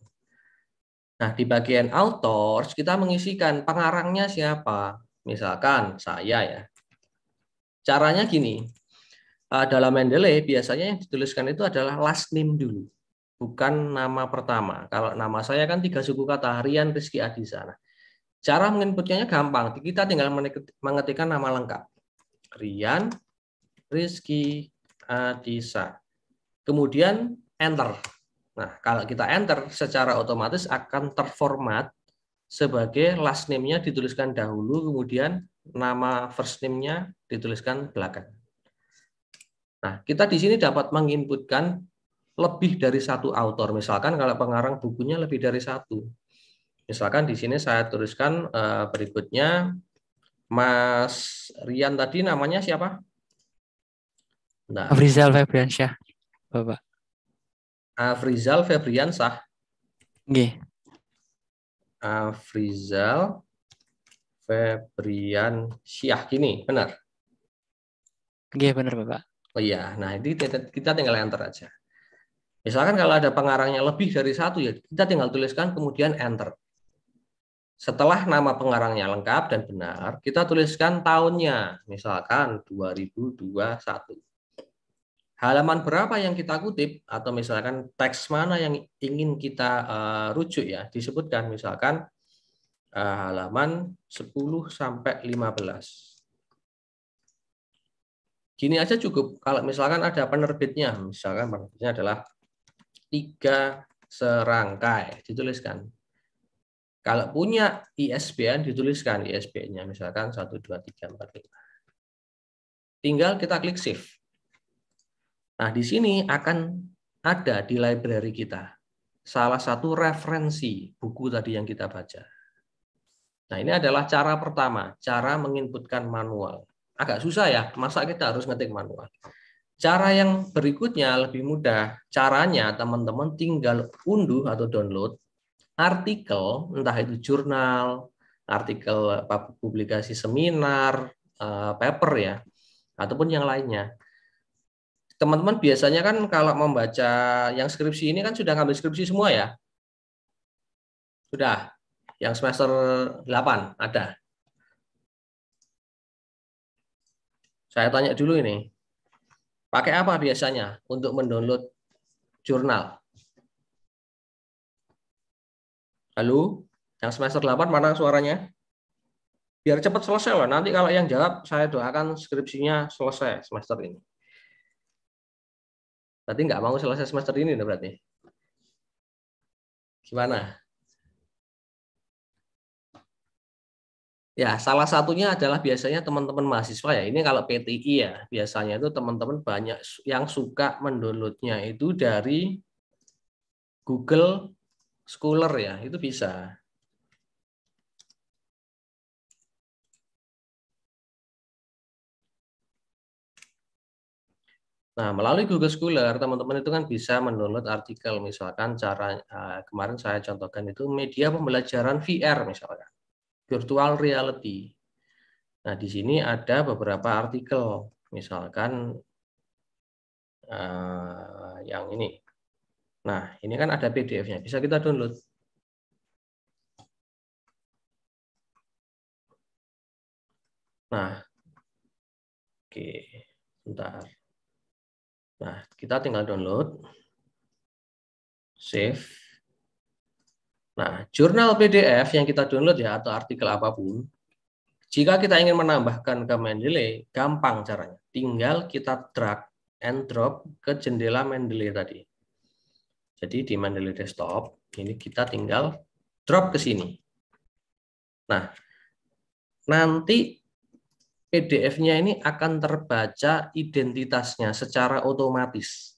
Nah, di bagian authors kita mengisikan pengarangnya siapa. Misalkan saya ya. Caranya gini, dalam Mendeley biasanya yang dituliskan itu adalah last name dulu, bukan nama pertama. Kalau nama saya kan tiga suku kata Rian Rizky Adisa. Nah, cara menginputnya gampang. Kita tinggal mengetikkan nama lengkap. Rian Rizky Adisa. Kemudian enter. Nah, kalau kita enter secara otomatis akan terformat sebagai last name-nya dituliskan dahulu, kemudian nama first name-nya dituliskan belakang. Nah, kita di sini dapat menginputkan lebih dari satu autor. Misalkan kalau pengarang bukunya lebih dari satu. Misalkan di sini saya tuliskan eh, berikutnya Mas Rian tadi namanya siapa? Nah, Afrizal Febriansyah, Bapak. Afrizal Febriansyah. Nggih. Afrizal Febriansyah ini benar? Nggih, benar, Bapak. Oh iya, nah ini kita tinggal enter aja. Misalkan kalau ada pengarangnya lebih dari satu ya kita tinggal tuliskan kemudian enter. Setelah nama pengarangnya lengkap dan benar, kita tuliskan tahunnya, misalkan 2021. Halaman berapa yang kita kutip atau misalkan teks mana yang ingin kita uh, rujuk ya, disebutkan misalkan uh, halaman 10 sampai 15. Gini aja cukup kalau misalkan ada penerbitnya, misalkan penerbitnya adalah tiga serangkai dituliskan. Kalau punya ISBN dituliskan ISBN-nya misalkan satu dua tiga empat lima Tinggal kita klik save. Nah, di sini akan ada di library kita salah satu referensi buku tadi yang kita baca. Nah, ini adalah cara pertama, cara menginputkan manual agak susah ya, masa kita harus ngetik manual. Cara yang berikutnya lebih mudah. Caranya teman-teman tinggal unduh atau download artikel, entah itu jurnal, artikel publikasi seminar, eh, paper ya, ataupun yang lainnya. Teman-teman biasanya kan kalau membaca yang skripsi ini kan sudah ngambil skripsi semua ya? Sudah. Yang semester 8 ada. Saya tanya dulu ini. Pakai apa biasanya untuk mendownload jurnal? Halo, yang semester 8 mana suaranya? Biar cepat selesai loh. Nanti kalau yang jawab, saya doakan skripsinya selesai semester ini. Berarti nggak mau selesai semester ini, berarti. Gimana? Ya, salah satunya adalah biasanya teman-teman mahasiswa ya. Ini kalau PTI ya, biasanya itu teman-teman banyak yang suka mendownloadnya itu dari Google Scholar ya, itu bisa. Nah, melalui Google Scholar, teman-teman itu kan bisa mendownload artikel, misalkan cara eh, kemarin saya contohkan itu media pembelajaran VR misalkan virtual reality. Nah, di sini ada beberapa artikel, misalkan uh, yang ini. Nah, ini kan ada PDF-nya, bisa kita download. Nah, oke, sebentar. Nah, kita tinggal download, save. Nah, jurnal PDF yang kita download ya atau artikel apapun, jika kita ingin menambahkan ke Mendeley, gampang caranya. Tinggal kita drag and drop ke jendela Mendeley tadi. Jadi di Mendeley Desktop, ini kita tinggal drop ke sini. Nah, nanti PDF-nya ini akan terbaca identitasnya secara otomatis.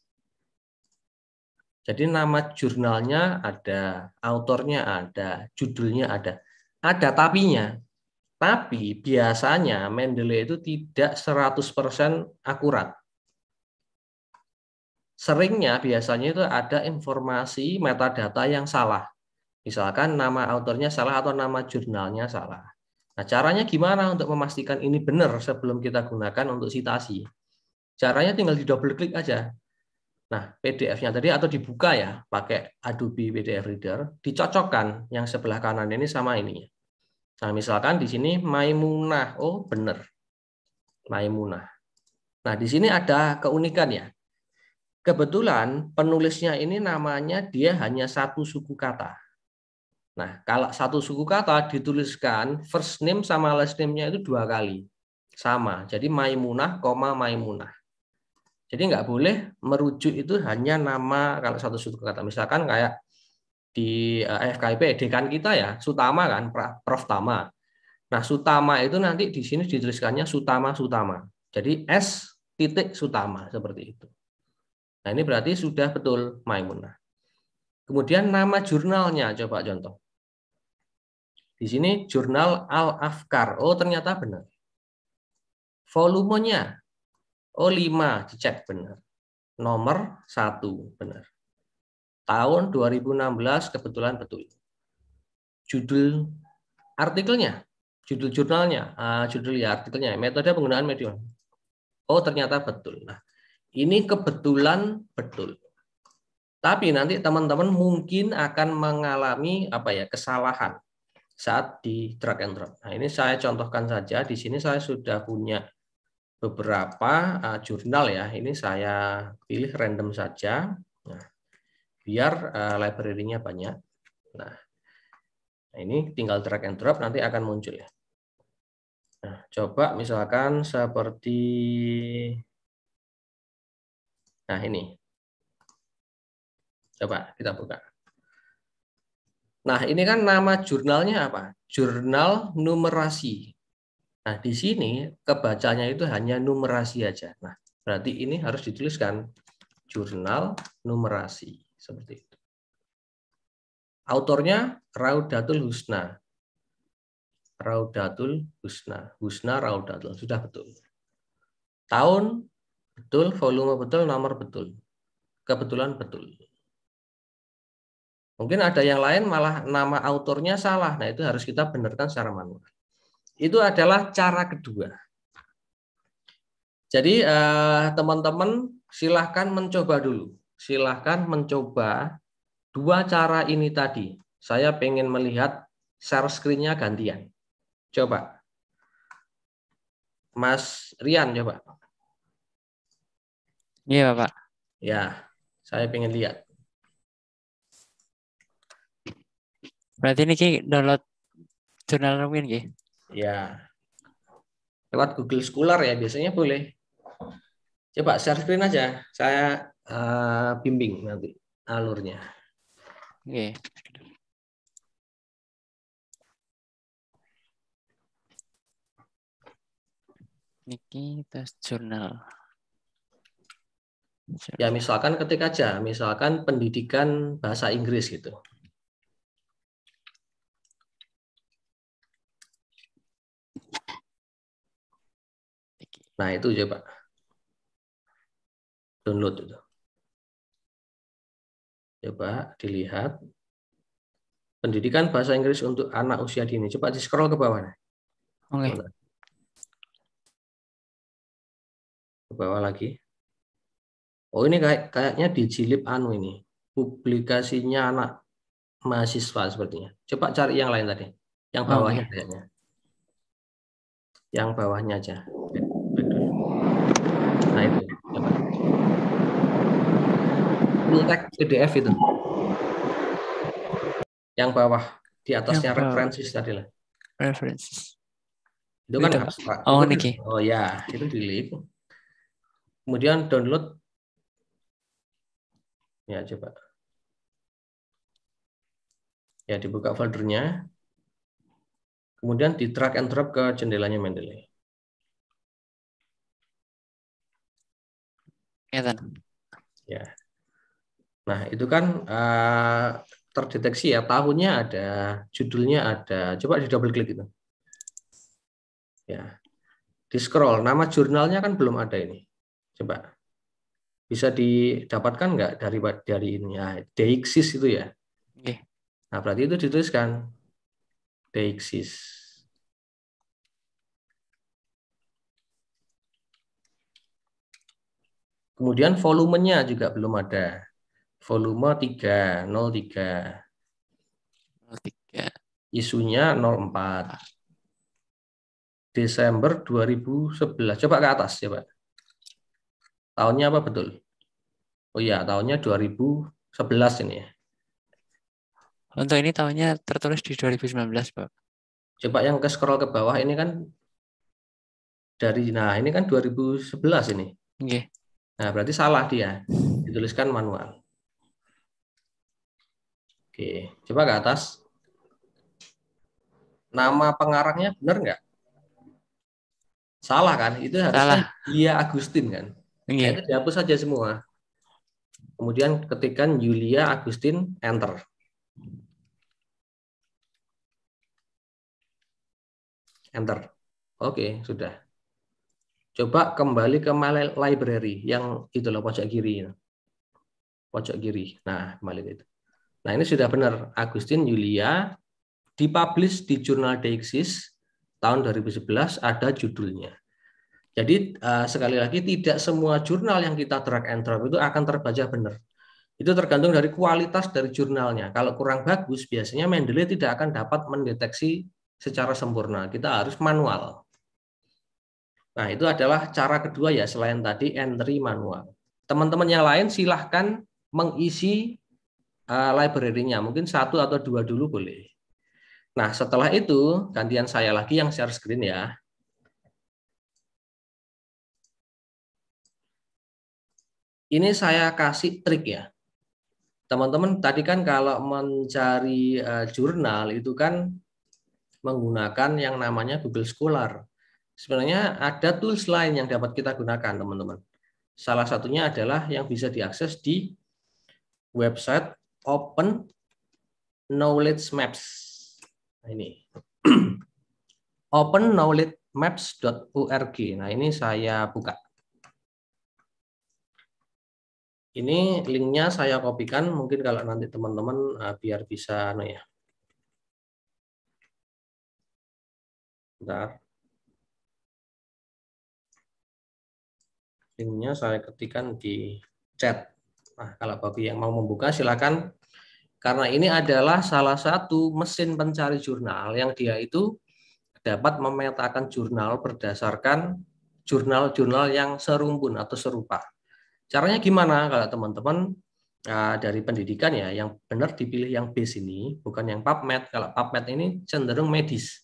Jadi nama jurnalnya ada, autornya ada, judulnya ada. Ada tapinya. Tapi biasanya Mendeley itu tidak 100% akurat. Seringnya biasanya itu ada informasi metadata yang salah. Misalkan nama autornya salah atau nama jurnalnya salah. Nah, caranya gimana untuk memastikan ini benar sebelum kita gunakan untuk sitasi? Caranya tinggal di double klik aja Nah, PDF-nya tadi atau dibuka ya pakai Adobe PDF Reader, dicocokkan yang sebelah kanan ini sama ini. Nah, misalkan di sini Maimunah. Oh, benar. Maimunah. Nah, di sini ada keunikan ya. Kebetulan penulisnya ini namanya dia hanya satu suku kata. Nah, kalau satu suku kata dituliskan first name sama last name-nya itu dua kali. Sama. Jadi Maimunah, Maimunah. Jadi nggak boleh merujuk itu hanya nama kalau satu sudut kata. Misalkan kayak di eh, FKIP dekan kita ya Sutama kan Prof Tama. Nah Sutama itu nanti di sini dituliskannya Sutama Sutama. Jadi S titik Sutama seperti itu. Nah ini berarti sudah betul Maimunah. Kemudian nama jurnalnya coba contoh. Di sini jurnal Al Afkar. Oh ternyata benar. Volumenya Oh, 5 dicek benar. Nomor satu benar. Tahun 2016 kebetulan betul. Judul artikelnya, judul jurnalnya, uh, judul ya artikelnya, metode penggunaan medium. Oh, ternyata betul. Nah, ini kebetulan betul. Tapi nanti teman-teman mungkin akan mengalami apa ya kesalahan saat di drag and drop. Nah, ini saya contohkan saja. Di sini saya sudah punya beberapa uh, jurnal ya. Ini saya pilih random saja. Nah, biar uh, library-nya banyak. Nah, ini tinggal drag and drop nanti akan muncul ya. Nah, coba misalkan seperti nah ini. Coba kita buka. Nah, ini kan nama jurnalnya apa? Jurnal numerasi. Nah, di sini kebacanya itu hanya numerasi aja. Nah, berarti ini harus dituliskan jurnal numerasi seperti itu. Autornya Raudatul Husna. Raudatul Husna. Husna Raudatul. Sudah betul. Tahun betul, volume betul, nomor betul. Kebetulan betul. Mungkin ada yang lain malah nama autornya salah. Nah, itu harus kita benarkan secara manual. Itu adalah cara kedua. Jadi eh, teman-teman silahkan mencoba dulu. Silahkan mencoba dua cara ini tadi. Saya pengen melihat share screen-nya gantian. Coba. Mas Rian coba. Iya, Pak. Ya, saya pengen lihat. Berarti ini download jurnal Romin, Ya. Lewat Google Scholar ya biasanya boleh. Coba share screen aja. Saya uh, bimbing nanti alurnya. Oke. Okay. Niki tes jurnal. Ya misalkan ketik aja, misalkan pendidikan bahasa Inggris gitu. Nah itu coba download itu. Coba ya, dilihat pendidikan bahasa Inggris untuk anak usia dini. Coba di scroll ke bawah. Oke. Okay. Ke bawah lagi. Oh ini kayak kayaknya dijilip anu ini publikasinya anak mahasiswa sepertinya. Coba cari yang lain tadi, yang bawahnya okay. Oh, iya. kayaknya. Yang bawahnya aja. Okay. text PDF itu. Yang bawah di atasnya yang referensi tadi lah. Referensi. Itu kan itu. Oh, Niki. Oh ya, itu dilip. Kemudian download. Ya, coba. Ya, dibuka foldernya. Kemudian di drag and drop ke jendelanya Mendeley. Ya. Nah, itu kan uh, terdeteksi ya, tahunnya ada, judulnya ada. Coba di double klik itu. Ya. Di scroll, nama jurnalnya kan belum ada ini. Coba. Bisa didapatkan nggak dari dari ini ya, Deixis itu ya? Oke. Nah, berarti itu dituliskan Deixis. Kemudian volumenya juga belum ada volume 3, 03. 03. Isunya 04. Desember 2011. Coba ke atas ya, Pak. Tahunnya apa betul? Oh iya, tahunnya 2011 ini ya. Untuk ini tahunnya tertulis di 2019, Pak. Coba yang ke scroll ke bawah ini kan dari nah ini kan 2011 ini. Oke. Okay. Nah, berarti salah dia. Dituliskan manual. Oke, coba ke atas. Nama pengarangnya benar nggak? Salah kan? Itu harusnya Salah. Julia Agustin kan? Iya. Nah, itu dihapus saja semua. Kemudian ketikkan Julia Agustin, enter. Enter. Oke, sudah. Coba kembali ke My Library yang itu loh pojok kiri. Pojok kiri. Nah, kembali ke itu. Nah ini sudah benar Agustin Yulia dipublish di jurnal Deixis tahun 2011 ada judulnya. Jadi uh, sekali lagi tidak semua jurnal yang kita drag and drop itu akan terbaca benar. Itu tergantung dari kualitas dari jurnalnya. Kalau kurang bagus biasanya Mendeley tidak akan dapat mendeteksi secara sempurna. Kita harus manual. Nah, itu adalah cara kedua ya selain tadi entry manual. Teman-teman yang lain silahkan mengisi uh, library-nya, mungkin satu atau dua dulu boleh. Nah, setelah itu gantian saya lagi yang share screen ya. Ini saya kasih trik ya. Teman-teman tadi kan kalau mencari uh, jurnal itu kan menggunakan yang namanya Google Scholar. Sebenarnya ada tools lain yang dapat kita gunakan, teman-teman. Salah satunya adalah yang bisa diakses di website open knowledge maps. Nah, ini. open knowledge maps.org. Nah, ini saya buka. Ini linknya saya kopikan, mungkin kalau nanti teman-teman uh, biar bisa no anu ya. Bentar. Linknya saya ketikkan di chat. Nah, kalau bagi yang mau membuka silakan karena ini adalah salah satu mesin pencari jurnal yang dia itu dapat memetakan jurnal berdasarkan jurnal-jurnal yang serumpun atau serupa. Caranya gimana kalau teman-teman eh, dari pendidikan ya yang benar dipilih yang base ini bukan yang PubMed. Kalau PubMed ini cenderung medis.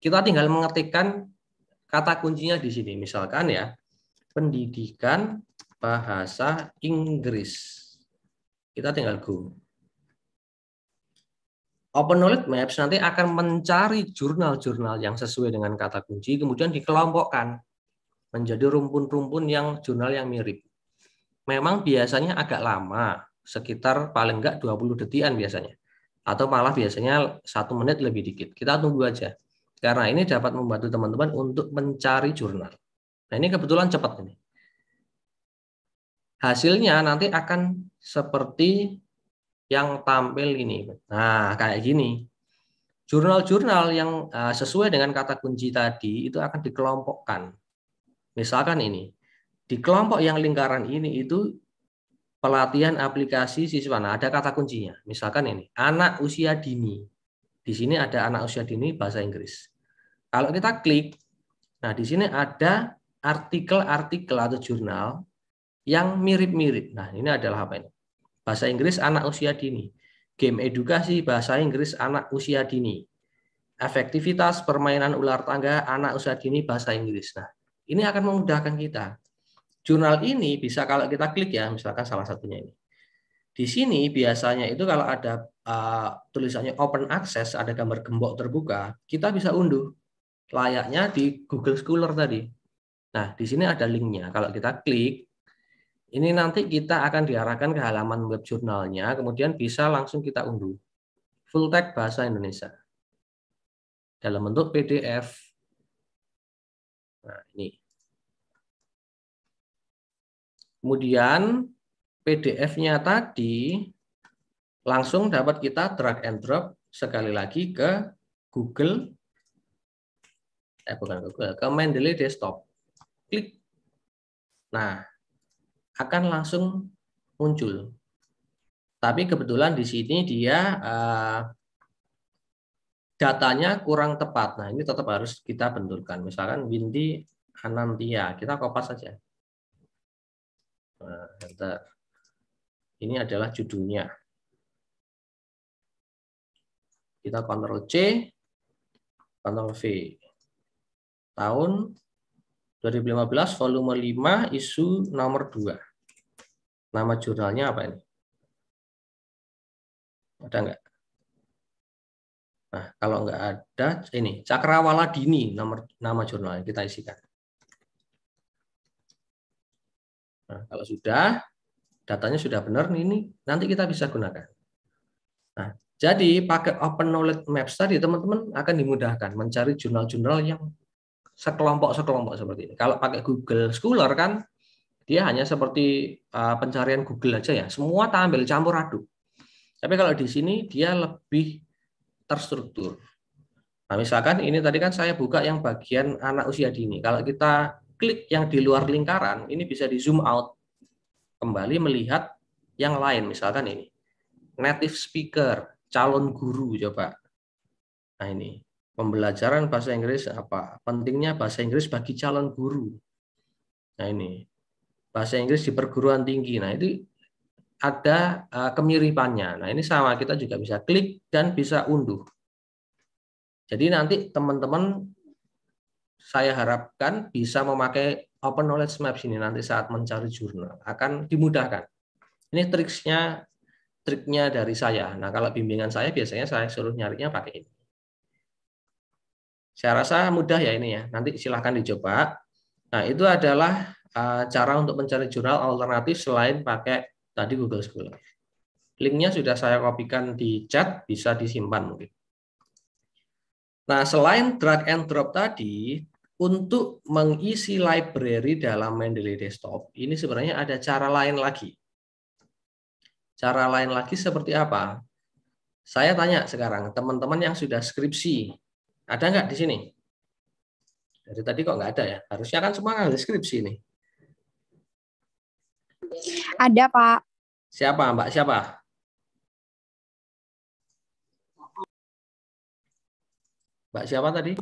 Kita tinggal mengetikkan kata kuncinya di sini misalkan ya pendidikan bahasa Inggris. Kita tinggal go. Open Knowledge Maps nanti akan mencari jurnal-jurnal yang sesuai dengan kata kunci, kemudian dikelompokkan menjadi rumpun-rumpun yang jurnal yang mirip. Memang biasanya agak lama, sekitar paling enggak 20 detian biasanya. Atau malah biasanya satu menit lebih dikit. Kita tunggu aja. Karena ini dapat membantu teman-teman untuk mencari jurnal. Nah ini kebetulan cepat ini hasilnya nanti akan seperti yang tampil ini. Nah, kayak gini. Jurnal-jurnal yang eh, sesuai dengan kata kunci tadi itu akan dikelompokkan. Misalkan ini, di kelompok yang lingkaran ini itu pelatihan aplikasi siswa. Nah, ada kata kuncinya. Misalkan ini, anak usia dini. Di sini ada anak usia dini bahasa Inggris. Kalau kita klik, nah di sini ada artikel-artikel atau jurnal yang mirip-mirip. Nah, ini adalah apa ini? Bahasa Inggris anak usia dini. Game edukasi bahasa Inggris anak usia dini. Efektivitas permainan ular tangga anak usia dini bahasa Inggris. Nah, ini akan memudahkan kita. Jurnal ini bisa kalau kita klik ya, misalkan salah satunya ini. Di sini biasanya itu kalau ada uh, tulisannya open access, ada gambar gembok terbuka, kita bisa unduh layaknya di Google Scholar tadi. Nah, di sini ada linknya. Kalau kita klik, ini nanti kita akan diarahkan ke halaman web jurnalnya, kemudian bisa langsung kita unduh. Full text bahasa Indonesia. Dalam bentuk PDF. Nah, ini. Kemudian PDF-nya tadi langsung dapat kita drag and drop sekali lagi ke Google eh bukan Google, ke Mendeley Desktop. Klik. Nah, akan langsung muncul. Tapi kebetulan di sini dia uh, datanya kurang tepat. Nah, ini tetap harus kita benturkan. Misalkan Windy Anantia, kita copas saja. Nah, ini adalah judulnya. Kita kontrol C, kontrol V. Tahun 2015 volume 5 isu nomor 2. Nama jurnalnya apa ini? Ada nggak? Nah, kalau nggak ada, ini Cakrawala Dini nomor nama jurnalnya kita isikan. Nah, kalau sudah datanya sudah benar ini nanti kita bisa gunakan. Nah, jadi pakai Open Knowledge Maps tadi teman-teman akan dimudahkan mencari jurnal-jurnal yang sekelompok-sekelompok seperti ini. Kalau pakai Google Scholar kan dia hanya seperti eh, pencarian Google aja ya, semua tampil campur aduk. Tapi kalau di sini dia lebih terstruktur. Nah, misalkan ini tadi kan saya buka yang bagian anak usia dini. Kalau kita klik yang di luar lingkaran, ini bisa di zoom out kembali melihat yang lain. Misalkan ini native speaker, calon guru coba. Nah ini pembelajaran bahasa Inggris apa pentingnya bahasa Inggris bagi calon guru. Nah ini bahasa Inggris di perguruan tinggi. Nah, itu ada eh, kemiripannya. Nah, ini sama kita juga bisa klik dan bisa unduh. Jadi nanti teman-teman saya harapkan bisa memakai Open Knowledge Maps ini nanti saat mencari jurnal akan dimudahkan. Ini triknya triknya dari saya. Nah, kalau bimbingan saya biasanya saya suruh nyarinya pakai ini. Saya rasa mudah ya ini ya. Nanti silahkan dicoba. Nah, itu adalah Eh, cara untuk mencari jurnal alternatif selain pakai tadi Google Scholar. Linknya sudah saya kopikan di chat, bisa disimpan mungkin. Nah, selain drag and drop tadi, untuk mengisi library dalam Mendeley Desktop, ini sebenarnya ada cara lain lagi. Cara lain lagi seperti apa? Saya tanya sekarang, teman-teman yang sudah skripsi, ada nggak di sini? Dari tadi kok nggak ada ya? Harusnya kan semua ada skripsi nih. Ada, Pak. Siapa, Mbak? Siapa? Mbak siapa tadi?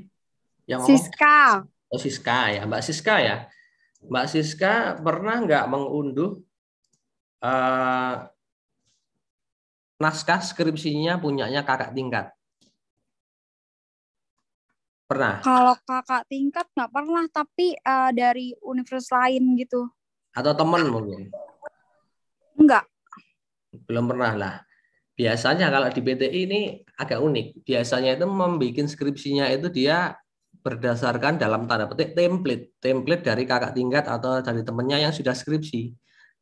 Yang Siska. Oh, Siska ya. Mbak Siska ya. Mbak Siska pernah nggak mengunduh uh, naskah skripsinya punyanya kakak tingkat? Pernah? Kalau kakak tingkat nggak pernah, tapi uh, dari universitas lain gitu atau teman mungkin? Enggak. Belum pernah lah. Biasanya kalau di PTI ini agak unik. Biasanya itu membuat skripsinya itu dia berdasarkan dalam tanda petik template, template dari kakak tingkat atau dari temennya yang sudah skripsi.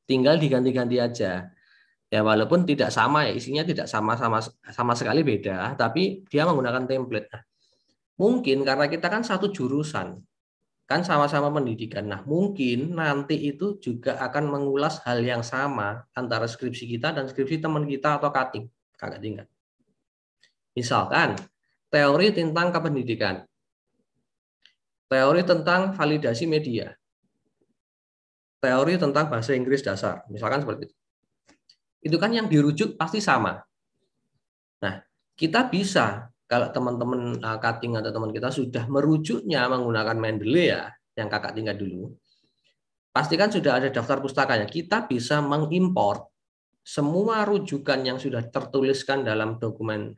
Tinggal diganti-ganti aja. Ya walaupun tidak sama ya isinya tidak sama sama sama sekali beda, tapi dia menggunakan template. mungkin karena kita kan satu jurusan, kan sama-sama pendidikan. Nah, mungkin nanti itu juga akan mengulas hal yang sama antara skripsi kita dan skripsi teman kita atau kating, kakak tingkat. Misalkan teori tentang kependidikan, teori tentang validasi media, teori tentang bahasa Inggris dasar, misalkan seperti itu. Itu kan yang dirujuk pasti sama. Nah, kita bisa kalau teman-teman ah, cutting atau teman kita sudah merujuknya menggunakan Mendeley ya, yang kakak tinggal dulu, pastikan sudah ada daftar pustakanya. Kita bisa mengimpor semua rujukan yang sudah tertuliskan dalam dokumen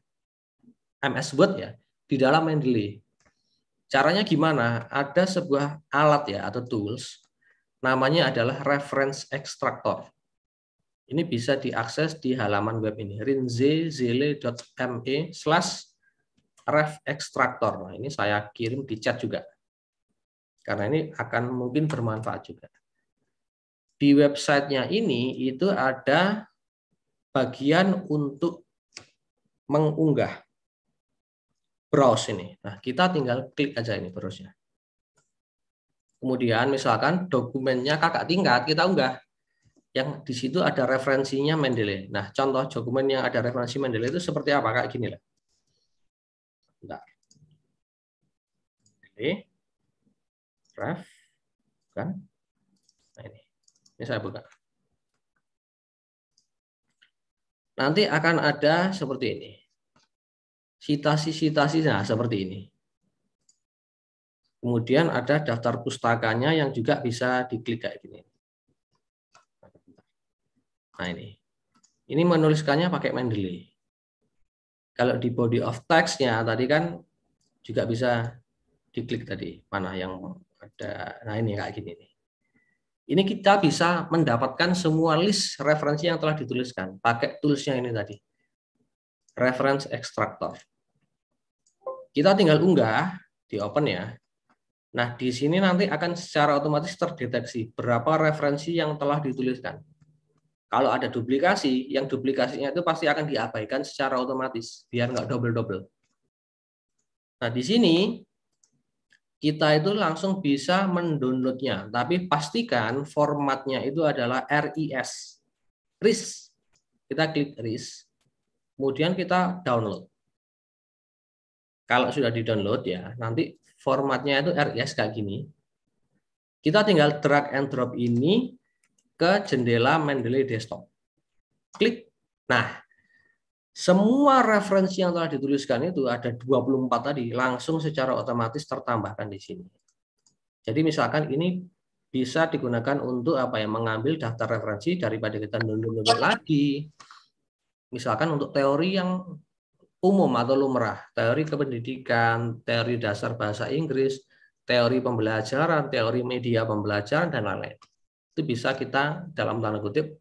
MS Word ya, di dalam Mendeley. Caranya gimana? Ada sebuah alat ya atau tools, namanya adalah reference extractor. Ini bisa diakses di halaman web ini, rinzezele.me slash ref extractor. Nah, ini saya kirim di chat juga. Karena ini akan mungkin bermanfaat juga. Di websitenya ini itu ada bagian untuk mengunggah browse ini. Nah, kita tinggal klik aja ini browse-nya. Kemudian misalkan dokumennya kakak tingkat kita unggah. Yang di situ ada referensinya Mendeley. Nah, contoh dokumen yang ada referensi Mendeley itu seperti apa? Kayak gini lah. Bentar. ini, Ref. Kan? Nah ini. Ini saya buka. Nanti akan ada seperti ini. sitasi nah seperti ini. Kemudian ada daftar pustakanya yang juga bisa diklik kayak gini. Nah ini. Ini menuliskannya pakai Mendeley. Kalau di body of text-nya tadi kan juga bisa diklik tadi mana yang ada. Nah ini kayak gini nih. Ini kita bisa mendapatkan semua list referensi yang telah dituliskan pakai toolsnya ini tadi. Reference extractor. Kita tinggal unggah di open ya. Nah, di sini nanti akan secara otomatis terdeteksi berapa referensi yang telah dituliskan. Kalau ada duplikasi, yang duplikasinya itu pasti akan diabaikan secara otomatis, biar nggak double-double. Nah, di sini kita itu langsung bisa mendownloadnya, tapi pastikan formatnya itu adalah RIS. RIS. Kita klik RIS, kemudian kita download. Kalau sudah di-download ya, nanti formatnya itu RIS kayak gini. Kita tinggal drag and drop ini ke jendela Mendeley Desktop. Klik. Nah, semua referensi yang telah dituliskan itu ada 24 tadi langsung secara otomatis tertambahkan di sini. Jadi misalkan ini bisa digunakan untuk apa ya mengambil daftar referensi daripada kita download lagi. Misalkan untuk teori yang umum atau lumrah, teori kependidikan, teori dasar bahasa Inggris, teori pembelajaran, teori media pembelajaran dan lain-lain itu bisa kita dalam tanda kutip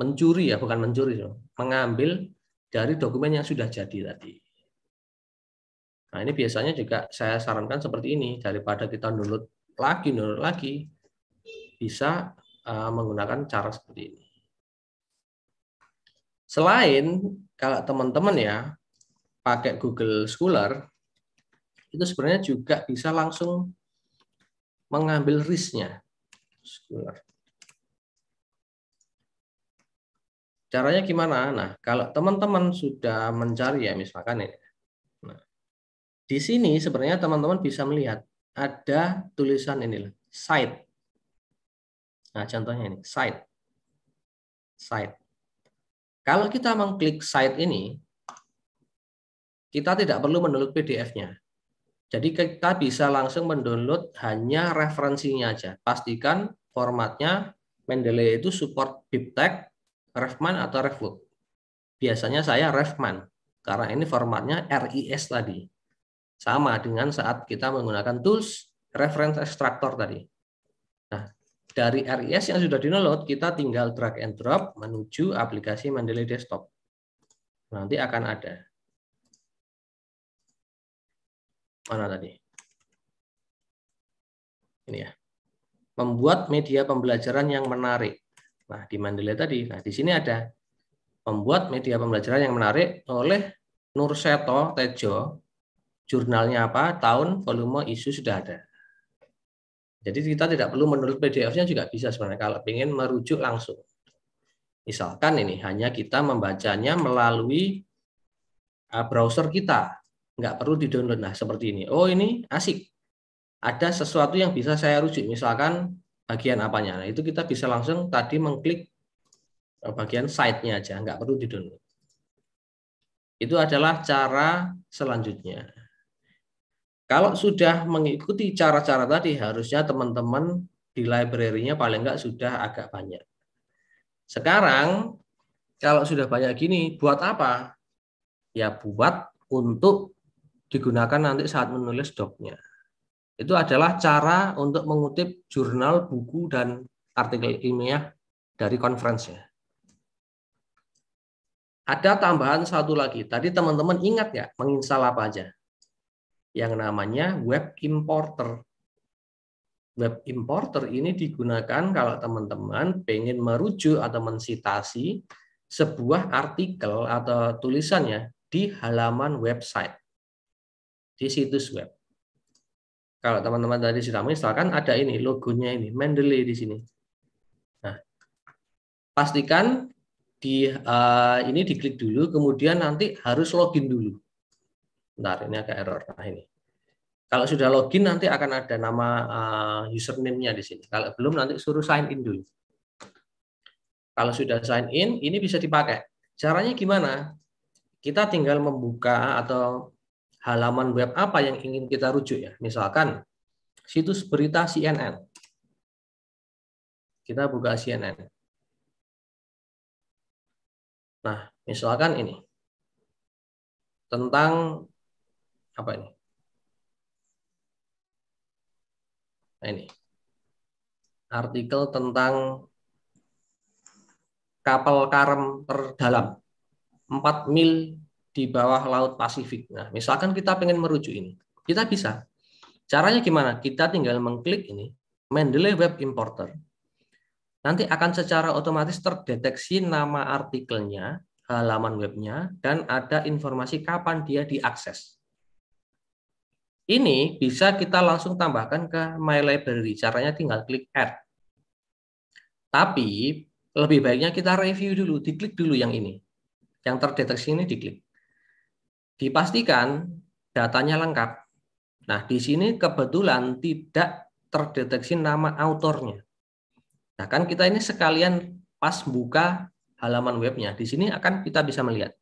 mencuri ya, bukan mencuri, mengambil dari dokumen yang sudah jadi tadi. Nah ini biasanya juga saya sarankan seperti ini, daripada kita download lagi, download lagi, bisa eh, menggunakan cara seperti ini. Selain kalau teman-teman ya pakai Google Scholar, itu sebenarnya juga bisa langsung mengambil risknya. Scholar. Caranya gimana? Nah, kalau teman-teman sudah mencari ya misalkan ini. Nah, di sini sebenarnya teman-teman bisa melihat ada tulisan inilah, site. Nah, contohnya ini, site. Site. Kalau kita mengklik site ini, kita tidak perlu mendownload PDF-nya. Jadi kita bisa langsung mendownload hanya referensinya aja. Pastikan formatnya Mendeley itu support BibTeX Refman atau Refwood? Biasanya saya Refman, karena ini formatnya RIS tadi. Sama dengan saat kita menggunakan tools reference extractor tadi. Nah, dari RIS yang sudah di-download, kita tinggal drag and drop menuju aplikasi Mendeley Desktop. Nanti akan ada. Mana tadi? Ini ya. Membuat media pembelajaran yang menarik Nah, di Mandalay tadi. Nah, di sini ada membuat media pembelajaran yang menarik oleh Nur Seto Tejo. Jurnalnya apa? Tahun, volume, isu sudah ada. Jadi kita tidak perlu menulis PDF-nya juga bisa sebenarnya kalau ingin merujuk langsung. Misalkan ini hanya kita membacanya melalui eh, browser kita, nggak perlu di download. Nah seperti ini. Oh ini asik. Ada sesuatu yang bisa saya rujuk. Misalkan bagian apanya. Nah, itu kita bisa langsung tadi mengklik eh, bagian site-nya aja, nggak perlu di-download. Itu adalah cara selanjutnya. Kalau sudah mengikuti cara-cara tadi, harusnya teman-teman di library-nya paling nggak sudah agak banyak. Sekarang, kalau sudah banyak gini, buat apa? Ya buat untuk digunakan nanti saat menulis doc-nya itu adalah cara untuk mengutip jurnal, buku, dan artikel ilmiah dari konferensinya. Ada tambahan satu lagi. Tadi teman-teman ingat ya menginstal apa aja? Yang namanya web importer. Web importer ini digunakan kalau teman-teman pengen merujuk atau mensitasi sebuah artikel atau tulisannya di halaman website, di situs web. Kalau teman-teman tadi sudah misalkan ada ini logonya ini Mendeley di sini. Nah, pastikan di uh, ini diklik dulu, kemudian nanti harus login dulu. Bentar, ini ada error. Nah ini. Kalau sudah login nanti akan ada nama uh, username-nya di sini. Kalau belum nanti suruh sign in dulu. Kalau sudah sign in, ini bisa dipakai. Caranya gimana? Kita tinggal membuka atau halaman web apa yang ingin kita rujuk ya. Misalkan situs berita CNN. Kita buka CNN. Nah, misalkan ini tentang apa ini? Nah, ini artikel tentang kapal karam terdalam 4 mil di bawah laut Pasifik. Nah, misalkan kita pengen merujuk ini, kita bisa. Caranya gimana? Kita tinggal mengklik ini, Mendeley Web Importer. Nanti akan secara otomatis terdeteksi nama artikelnya, halaman webnya, dan ada informasi kapan dia diakses. Ini bisa kita langsung tambahkan ke My Library. Caranya tinggal klik Add. Tapi lebih baiknya kita review dulu, diklik dulu yang ini. Yang terdeteksi ini diklik dipastikan datanya lengkap. Nah, di sini kebetulan tidak terdeteksi nama autornya. Nah, kan kita ini sekalian pas buka halaman webnya. Di sini akan kita bisa melihat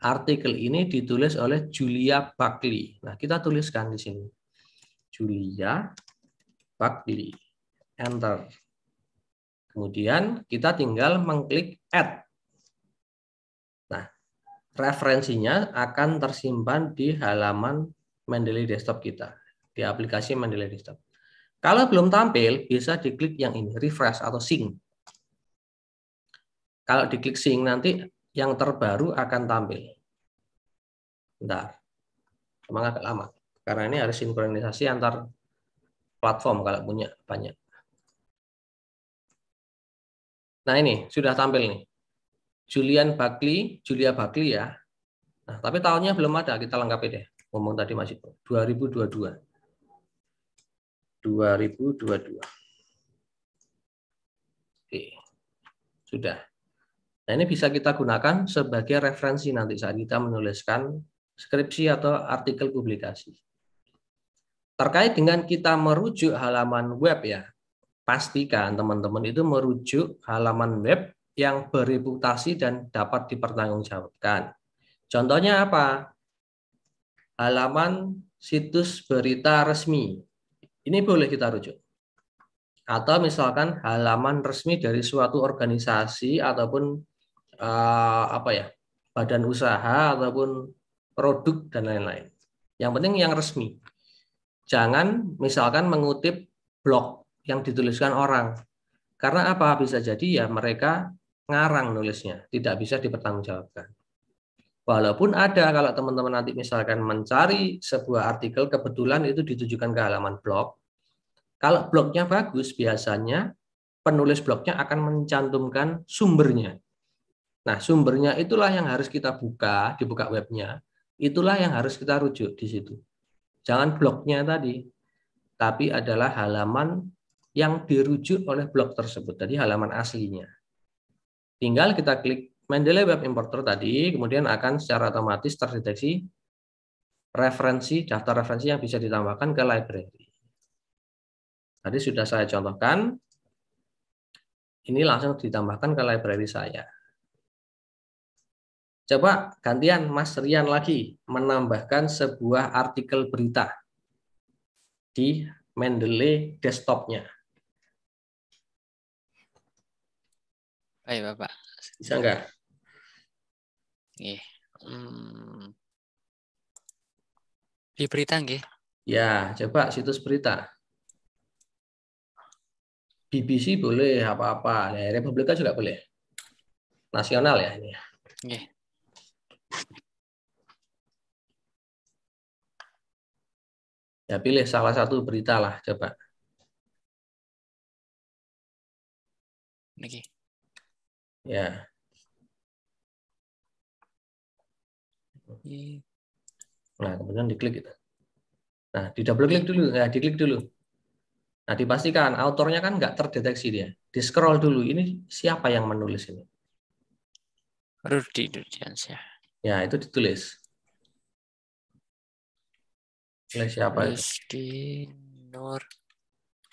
artikel ini ditulis oleh Julia Buckley. Nah, kita tuliskan di sini. Julia Buckley. Enter. Kemudian kita tinggal mengklik add referensinya akan tersimpan di halaman Mendeley Desktop kita, di aplikasi Mendeley Desktop. Kalau belum tampil, bisa diklik yang ini, refresh atau sync. Kalau diklik sync nanti yang terbaru akan tampil. Bentar. Memang agak lama. Karena ini harus sinkronisasi antar platform kalau punya banyak. Nah ini sudah tampil nih. Julian Bakli, Julia Bakli ya. Nah, tapi tahunnya belum ada, kita lengkapi deh. Ngomong tadi masih 2022. 2022. Oke. Sudah. Nah, ini bisa kita gunakan sebagai referensi nanti saat kita menuliskan skripsi atau artikel publikasi. Terkait dengan kita merujuk halaman web ya, pastikan teman-teman itu merujuk halaman web yang bereputasi dan dapat dipertanggungjawabkan. Contohnya apa? Halaman situs berita resmi. Ini boleh kita rujuk. Atau misalkan halaman resmi dari suatu organisasi ataupun eh, apa ya? badan usaha ataupun produk dan lain-lain. Yang penting yang resmi. Jangan misalkan mengutip blog yang dituliskan orang. Karena apa? Bisa jadi ya mereka ngarang nulisnya, tidak bisa dipertanggungjawabkan. Walaupun ada kalau teman-teman nanti misalkan mencari sebuah artikel kebetulan itu ditujukan ke halaman blog. Kalau blognya bagus biasanya penulis blognya akan mencantumkan sumbernya. Nah, sumbernya itulah yang harus kita buka, dibuka webnya. Itulah yang harus kita rujuk di situ. Jangan blognya tadi, tapi adalah halaman yang dirujuk oleh blog tersebut. Jadi halaman aslinya. Tinggal kita klik Mendeley Web Importer tadi, kemudian akan secara otomatis terdeteksi referensi, daftar referensi yang bisa ditambahkan ke library. Tadi sudah saya contohkan, ini langsung ditambahkan ke library saya. Coba gantian Mas Rian lagi menambahkan sebuah artikel berita di Mendeley desktopnya. Oh, Ayo iya, Bapak. Bisa enggak? iya hmm. Di berita nggih. Ya, coba situs berita. BBC boleh apa-apa. Nah, Republika juga boleh. Nasional ya ini. Ya. Nggih. Ya pilih salah satu berita lah coba. Okay. Ya. Nah, kemudian diklik gitu. Nah, di double klik dulu, ya, nah, diklik dulu. Nah, dipastikan autornya kan nggak terdeteksi dia. Di scroll dulu, ini siapa yang menulis ini? Rudi Durdiansyah. Ya, itu ditulis. Oleh siapa Rizky Nur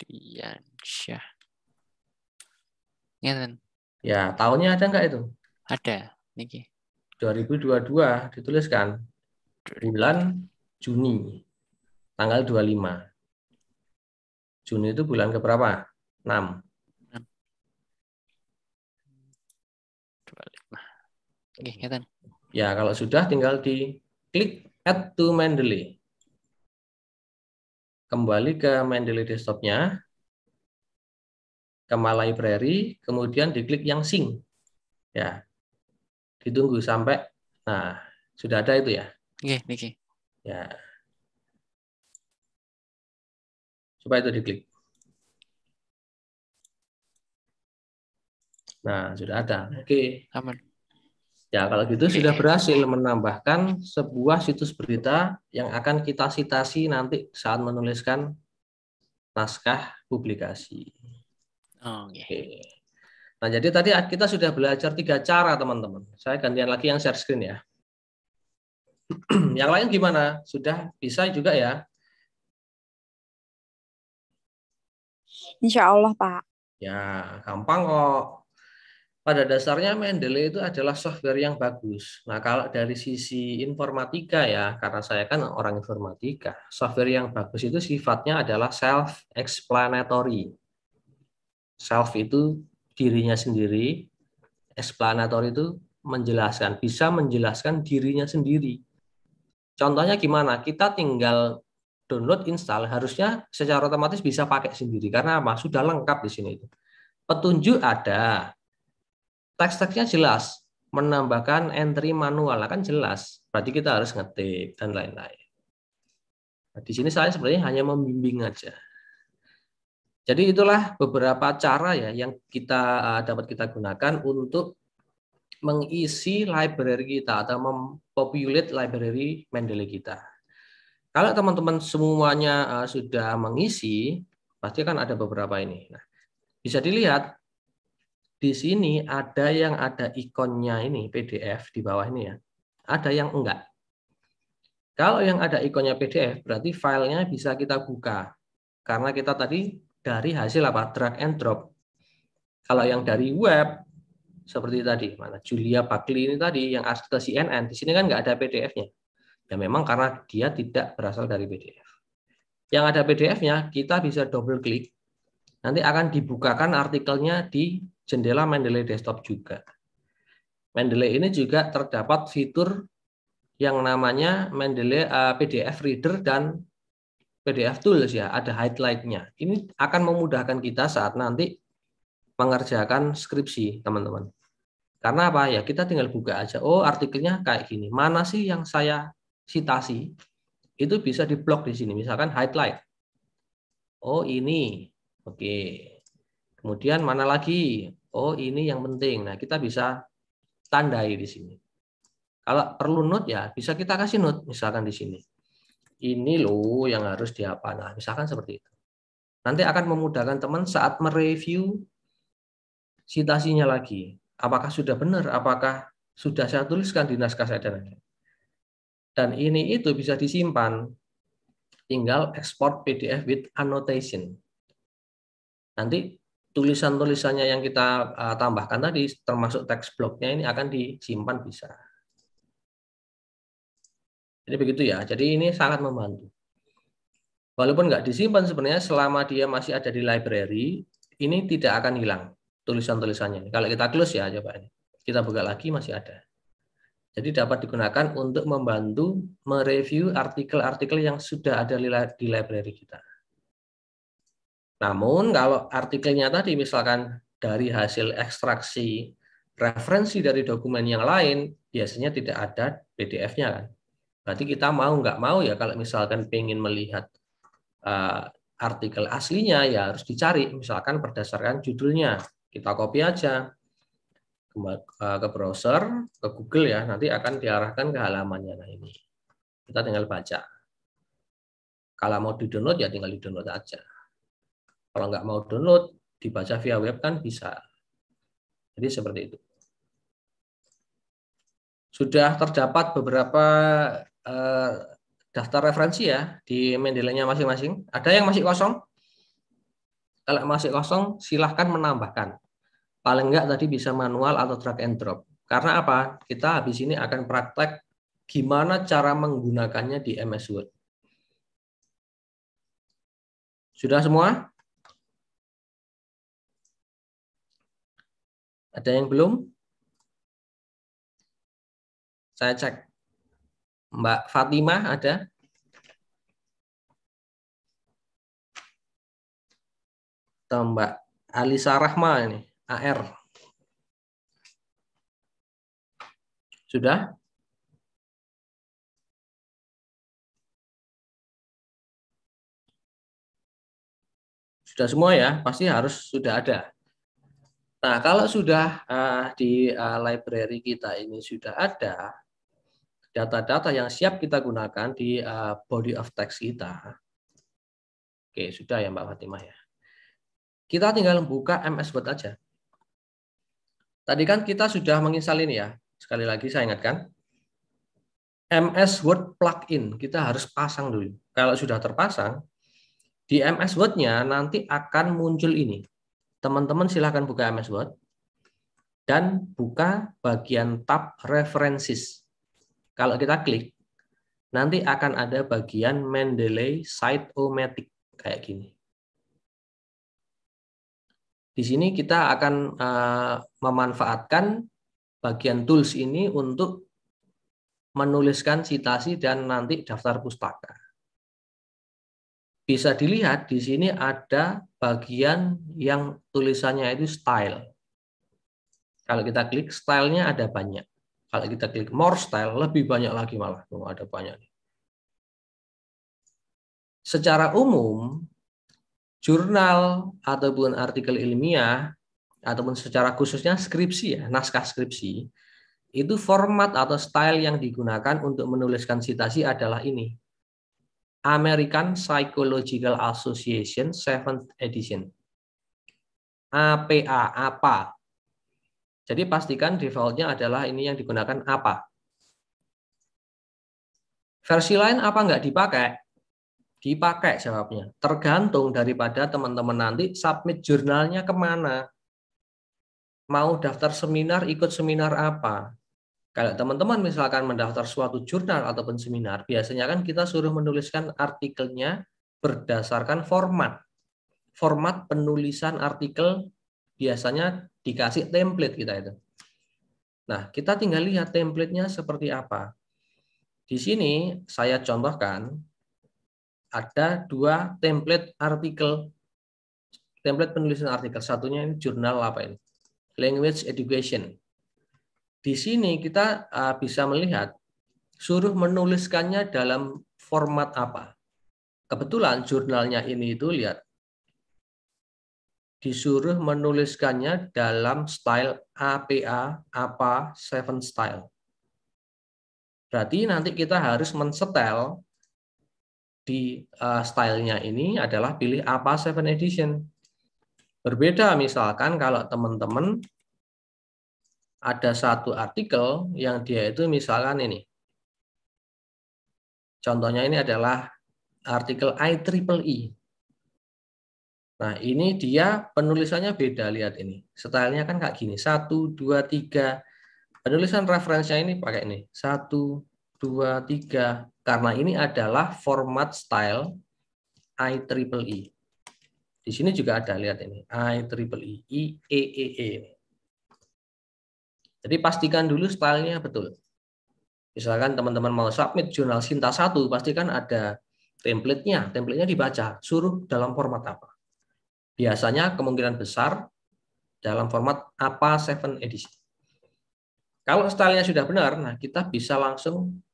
Diansyah. Ngeten. Kan? Ya, tahunnya ada nggak itu? Ada, Niki. 2022 dituliskan bulan Juni tanggal 25. Juni itu bulan keberapa? 6. 25. Oke, Ya, kalau sudah tinggal di klik add to Mendeley. Kembali ke Mendeley desktopnya ke My Library, kemudian diklik yang sing Ya. Ditunggu sampai nah, sudah ada itu ya. Oke, Niki. Ya. Coba itu diklik. Nah, sudah ada. Oke. Aman. Ya, kalau gitu sudah berhasil menambahkan sebuah situs berita yang akan kita sitasi nanti saat menuliskan naskah publikasi. Oh, iya, Oke. Iya, iya. Nah, jadi tadi kita sudah belajar tiga cara, teman-teman. Saya gantian lagi yang share screen ya. yang lain gimana? Sudah bisa juga ya? Insya Allah, Pak. Ya, gampang kok. Pada dasarnya Mendeley itu adalah software yang bagus. Nah, kalau dari sisi informatika ya, karena saya kan orang informatika, software yang bagus itu sifatnya adalah self-explanatory self itu dirinya sendiri, explanator itu menjelaskan, bisa menjelaskan dirinya sendiri. Contohnya gimana? Kita tinggal download, install, harusnya secara otomatis bisa pakai sendiri karena apa? Sudah lengkap di sini itu. Petunjuk ada. Teks-teksnya jelas, menambahkan entry manual kan jelas. Berarti kita harus ngetik dan lain-lain. Nah, di sini saya sebenarnya hanya membimbing aja. Jadi itulah beberapa cara ya yang kita eh, dapat kita gunakan untuk mengisi library kita atau mempopulate library Mendeley kita. Kalau teman-teman semuanya eh, sudah mengisi, pasti kan ada beberapa ini. Nah, bisa dilihat di sini ada yang ada ikonnya ini PDF di bawah ini ya. Ada yang enggak. Kalau yang ada ikonnya PDF berarti filenya bisa kita buka karena kita tadi dari hasil apa drag and drop. Kalau yang dari web seperti tadi mana Julia Bakli ini tadi yang artikel CNN di sini kan nggak ada PDF-nya. Ya memang karena dia tidak berasal dari PDF. Yang ada PDF-nya kita bisa double klik. Nanti akan dibukakan artikelnya di jendela Mendeley Desktop juga. Mendeley ini juga terdapat fitur yang namanya Mendeley eh, PDF Reader dan PDF Tools ya, ada highlightnya. Ini akan memudahkan kita saat nanti mengerjakan skripsi, teman-teman. Karena apa ya? Kita tinggal buka aja. Oh, artikelnya kayak gini. Mana sih yang saya citasi? Itu bisa di diblok di sini. Misalkan highlight. Oh, ini. Oke. Kemudian mana lagi? Oh, ini yang penting. Nah, kita bisa tandai di sini. Kalau perlu note ya, bisa kita kasih note misalkan di sini ini loh yang harus diapa. Nah, misalkan seperti itu. Nanti akan memudahkan teman saat mereview citasinya lagi. Apakah sudah benar? Apakah sudah saya tuliskan di naskah saya dan Dan ini itu bisa disimpan. Tinggal ekspor PDF with annotation. Nanti tulisan-tulisannya yang kita eh, tambahkan tadi, termasuk teks bloknya ini akan disimpan bisa. Jadi begitu ya. Jadi ini sangat membantu. Walaupun nggak disimpan sebenarnya selama dia masih ada di library, ini tidak akan hilang tulisan-tulisannya. Kalau kita close ya coba ini. Kita buka lagi masih ada. Jadi dapat digunakan untuk membantu mereview artikel-artikel yang sudah ada di library kita. Namun kalau artikelnya tadi misalkan dari hasil ekstraksi referensi dari dokumen yang lain, biasanya tidak ada PDF-nya kan. Berarti kita mau nggak mau ya kalau misalkan pengen melihat uh, artikel aslinya ya harus dicari misalkan berdasarkan judulnya. Kita copy aja ke, uh, eh, ke browser, ke Google ya, nanti akan diarahkan ke halamannya. Nah ini kita tinggal baca. Kalau mau di-download ya tinggal di-download aja. Kalau nggak mau download, dibaca via web kan bisa. Jadi seperti itu. Sudah terdapat beberapa Eh, daftar referensi ya di mendelenya masing-masing. Ada yang masih kosong? Kalau masih kosong, silahkan menambahkan. Paling enggak tadi bisa manual atau drag and drop. Karena apa? Kita habis ini akan praktek gimana cara menggunakannya di MS Word. Sudah semua? Ada yang belum? Saya cek. Mbak Fatimah ada? Atau Mbak Alisa Rahma ini, AR. Sudah? Sudah semua ya, pasti harus sudah ada. Nah, kalau sudah uh, di uh, library kita ini sudah ada, data-data yang siap kita gunakan di eh, body of text kita. Oke, sudah ya Mbak Fatimah ya. Kita tinggal buka MS Word aja. Tadi kan kita sudah menginstal ini ya. Sekali lagi saya ingatkan. MS Word plugin kita harus pasang dulu. Kalau sudah terpasang, di MS Word-nya nanti akan muncul ini. Teman-teman silahkan buka MS Word dan buka bagian tab references. Kalau kita klik, nanti akan ada bagian Mendeley Cytomatic kayak gini. Di sini kita akan eh, memanfaatkan bagian tools ini untuk menuliskan citasi dan nanti daftar pustaka. Bisa dilihat di sini ada bagian yang tulisannya itu style. Kalau kita klik stylenya ada banyak. Kalau kita klik more style, lebih banyak lagi malah. Oh, ada banyak. Secara umum, jurnal ataupun artikel ilmiah, ataupun secara khususnya skripsi, ya, naskah skripsi, itu format atau style yang digunakan untuk menuliskan citasi adalah ini. American Psychological Association 7th Edition. APA, APA, jadi pastikan defaultnya adalah ini yang digunakan apa. Versi lain apa nggak dipakai? Dipakai jawabnya. Tergantung daripada teman-teman nanti submit jurnalnya kemana. Mau daftar seminar, ikut seminar apa. Kalau teman-teman misalkan mendaftar suatu jurnal ataupun seminar, biasanya kan kita suruh menuliskan artikelnya berdasarkan format. Format penulisan artikel biasanya dikasih template kita itu. Nah, kita tinggal lihat templatenya seperti apa. Di sini saya contohkan ada dua template artikel, template penulisan artikel. Satunya ini jurnal apa ini? Language Education. Di sini kita eh, bisa melihat suruh menuliskannya dalam format apa. Kebetulan jurnalnya ini itu lihat disuruh menuliskannya dalam style APA APA 7 style. Berarti nanti kita harus men-setel di uh, stylenya ini adalah pilih apa 7 edition. Berbeda misalkan kalau teman-teman ada satu artikel yang dia itu misalkan ini. Contohnya ini adalah artikel IEEE Nah, ini dia penulisannya beda. Lihat ini. Setelahnya kan kayak gini. Satu, dua, tiga. Penulisan referensinya ini pakai ini. Satu, dua, tiga. Karena ini adalah format style IEEE. E. Di sini juga ada. Lihat ini. IEEE. E. E, e. Jadi pastikan dulu stylenya betul. Misalkan teman-teman mau submit jurnal Sinta 1, pastikan ada template-nya. Template-nya dibaca. Suruh dalam format apa Biasanya kemungkinan besar dalam format APA 7 edition. Kalau stylenya sudah benar, nah kita bisa langsung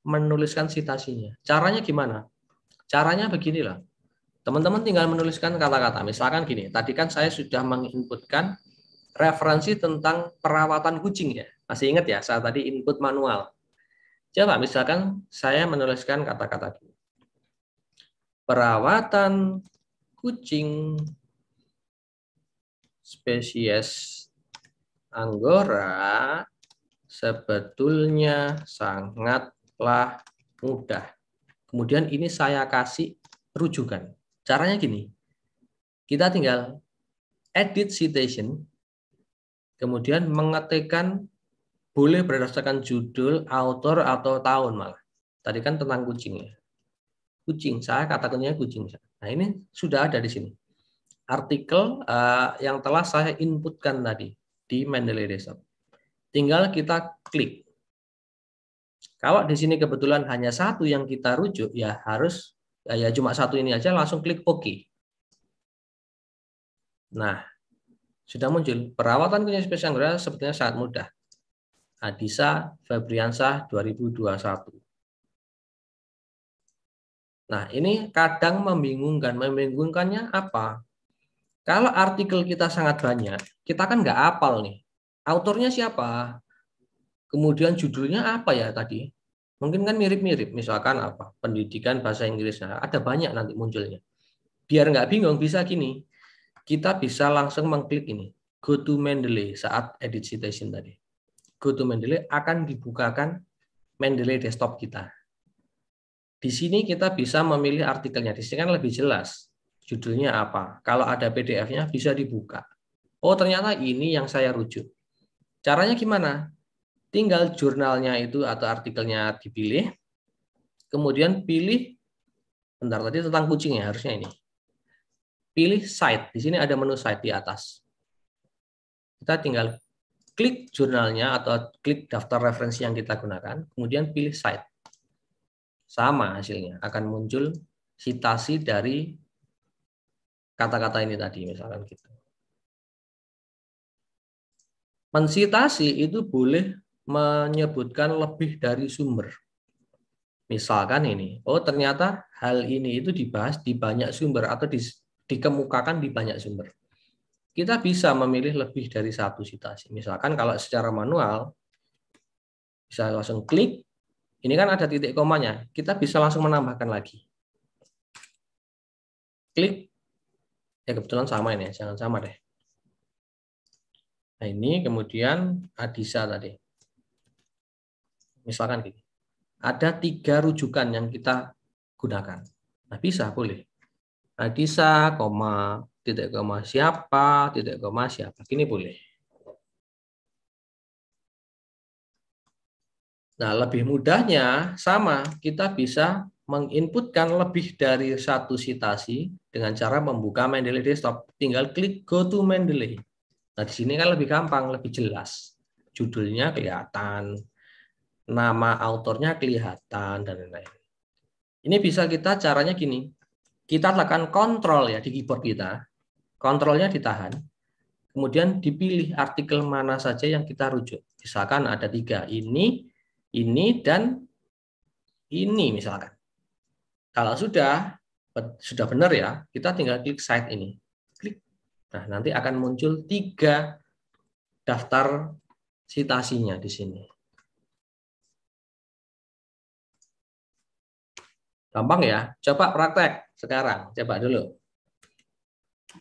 menuliskan citasinya. Caranya gimana? Caranya beginilah. Teman-teman tinggal menuliskan kata-kata. Misalkan gini, tadi kan saya sudah menginputkan referensi tentang perawatan kucing ya. Masih ingat ya, saya tadi input manual. Coba misalkan saya menuliskan kata-kata gini. Perawatan kucing spesies Anggora sebetulnya sangatlah mudah. Kemudian ini saya kasih rujukan. Caranya gini. Kita tinggal edit citation, kemudian mengetikkan boleh berdasarkan judul, author atau tahun malah. Tadi kan tentang kucing ya. Kucing, saya katakannya kucing. Saya. Nah, ini sudah ada di sini. Artikel uh, yang telah saya inputkan tadi di Mendeley Desktop. Tinggal kita klik. Kalau di sini kebetulan hanya satu yang kita rujuk, ya harus eh, ya cuma satu ini aja langsung klik OK. Nah, sudah muncul. Perawatan klinis spesial anggrek sebetulnya sangat mudah. Adisa Febriansah 2021. Nah, ini kadang membingungkan. Membingungkannya apa? Kalau artikel kita sangat banyak, kita kan nggak apal nih. Autornya siapa? Kemudian judulnya apa ya tadi? Mungkin kan mirip-mirip. Misalkan apa? Pendidikan bahasa Inggris. Nah, ada banyak nanti munculnya. Biar nggak bingung, bisa gini. Kita bisa langsung mengklik ini. Go to Mendeley saat edit citation tadi. Go to Mendeley akan dibukakan Mendeley desktop kita. Di sini kita bisa memilih artikelnya. Di sini kan lebih jelas judulnya apa. Kalau ada PDF-nya bisa dibuka. Oh, ternyata ini yang saya rujuk. Caranya gimana? Tinggal jurnalnya itu atau artikelnya dipilih. Kemudian pilih bentar tadi tentang kucing ya harusnya ini. Pilih site. Di sini ada menu site di atas. Kita tinggal klik jurnalnya atau klik daftar referensi yang kita gunakan, kemudian pilih site sama hasilnya akan muncul sitasi dari kata-kata ini tadi misalkan kita gitu. Mensitasi itu boleh menyebutkan lebih dari sumber. Misalkan ini, oh ternyata hal ini itu dibahas di banyak sumber atau di, dikemukakan di banyak sumber. Kita bisa memilih lebih dari satu sitasi. Misalkan kalau secara manual, bisa langsung klik, ini kan ada titik komanya. Kita bisa langsung menambahkan lagi. Klik. Ya kebetulan sama ini, ya. jangan sama deh. Nah ini kemudian Adisa tadi. Misalkan gini. Ada tiga rujukan yang kita gunakan. Nah bisa, boleh. Adisa, koma, titik koma siapa, titik koma siapa. Ini boleh. Nah, lebih mudahnya sama, kita bisa menginputkan lebih dari satu sitasi dengan cara membuka Mendeley Desktop. Tinggal klik Go to Mendeley. Nah, di sini kan lebih gampang, lebih jelas. Judulnya kelihatan, nama autornya kelihatan, dan lain-lain. Ini bisa kita caranya gini. Kita tekan kontrol ya di keyboard kita. Kontrolnya ditahan. Kemudian dipilih artikel mana saja yang kita rujuk. Misalkan ada tiga. Ini, ini dan ini misalkan. Kalau sudah sudah benar ya, kita tinggal klik site ini. Klik. Nah, nanti akan muncul tiga daftar citasinya di sini. Gampang ya? Coba praktek sekarang. Coba dulu.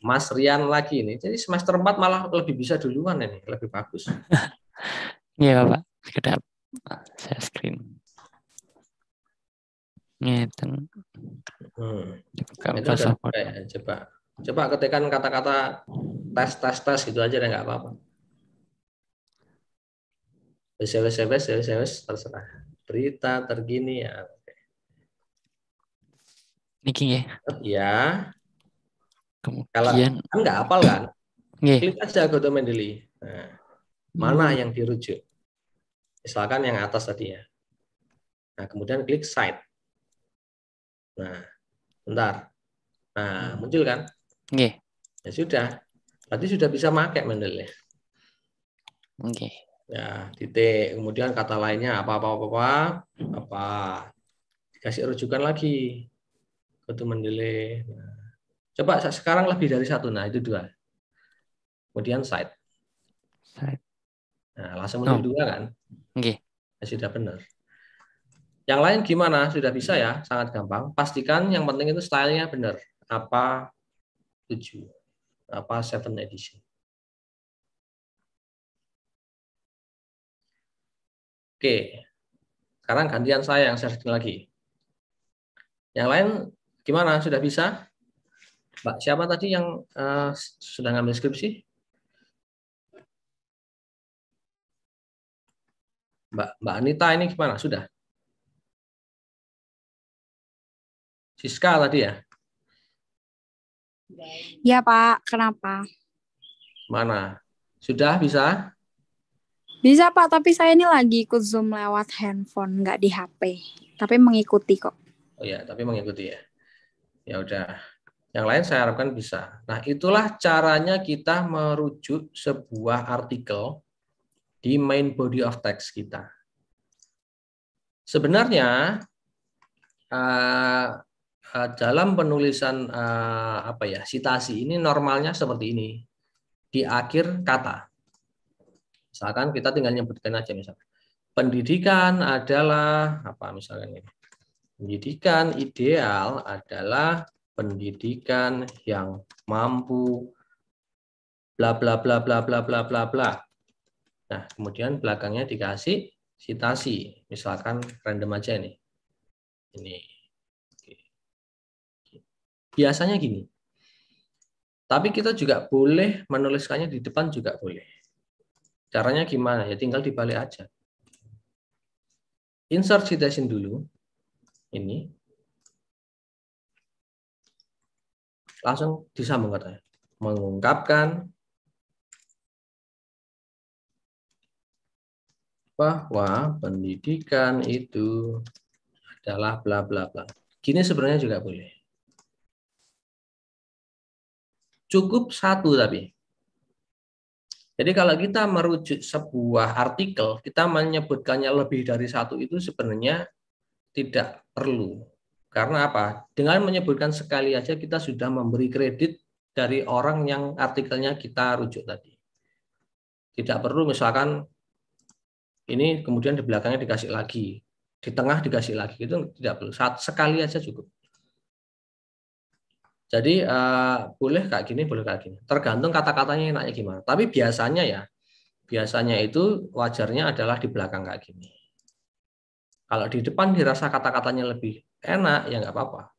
Mas Rian lagi ini. Jadi semester 4 malah lebih bisa duluan ini, lebih bagus. Iya, Pak. Ah, saya screen ngeten hmm. coba coba, coba ketikkan ketikan kata-kata tes tes tes gitu aja deh nggak apa-apa wes wes wes wes wes terserah berita tergini ya Niki ya Iya. kemudian kalau kan nggak apal kan yeah. klik aja ke nah, mana hmm. yang dirujuk Misalkan yang atas tadi ya. Nah, kemudian klik site. Nah, bentar. Nah, muncul kan? Oke. Okay. Ya sudah. Berarti sudah bisa pakai Mendel ya. Oke. Okay. Ya, titik. Kemudian kata lainnya apa-apa-apa, apa. apa. Dikasih rujukan lagi. Kutu Mendele. Nah. Coba sekarang lebih dari satu. Nah, itu dua. Kemudian site. Site. Nah, langsung muncul no. dua kan? Oke. Okay. Ya, sudah benar. Yang lain gimana? Sudah bisa ya? Sangat gampang. Pastikan yang penting itu stylenya benar. Apa tujuh Apa seven edition? Oke. Sekarang gantian saya yang sharing lagi. Yang lain gimana? Sudah bisa? Mbak, siapa tadi yang uh, eh, sudah ngambil skripsi? Mbak, Mbak Anita ini gimana? Sudah? Siska tadi ya? Ya Pak, kenapa? Mana? Sudah bisa? Bisa Pak, tapi saya ini lagi ikut Zoom lewat handphone, nggak di HP. Tapi mengikuti kok. Oh ya, tapi mengikuti ya. Ya udah. Yang lain saya harapkan bisa. Nah, itulah caranya kita merujuk sebuah artikel di main body of text kita. Sebenarnya eh, eh, dalam penulisan eh, apa ya citasi ini normalnya seperti ini di akhir kata. Misalkan kita tinggal nyebutkan aja misalkan pendidikan adalah apa misalkan ini pendidikan ideal adalah pendidikan yang mampu bla bla bla bla bla bla bla bla Nah, kemudian belakangnya dikasih citasi, Misalkan random aja ini. Ini. Biasanya gini. Tapi kita juga boleh menuliskannya di depan juga boleh. Caranya gimana? Ya tinggal dibalik aja. Insert citation dulu. Ini. Langsung disambung katanya. Mengungkapkan bahwa pendidikan itu adalah bla bla bla. Gini sebenarnya juga boleh. Cukup satu tapi. Jadi kalau kita merujuk sebuah artikel, kita menyebutkannya lebih dari satu itu sebenarnya tidak perlu. Karena apa? Dengan menyebutkan sekali aja kita sudah memberi kredit dari orang yang artikelnya kita rujuk tadi. Tidak perlu misalkan ini kemudian di belakangnya dikasih lagi, di tengah dikasih lagi, itu tidak perlu, saat sekali aja cukup. Jadi uh, boleh kayak gini, boleh kayak gini. Tergantung kata-katanya enaknya gimana. Tapi biasanya ya, biasanya itu wajarnya adalah di belakang kayak gini. Kalau di depan dirasa kata-katanya lebih enak, ya nggak apa-apa.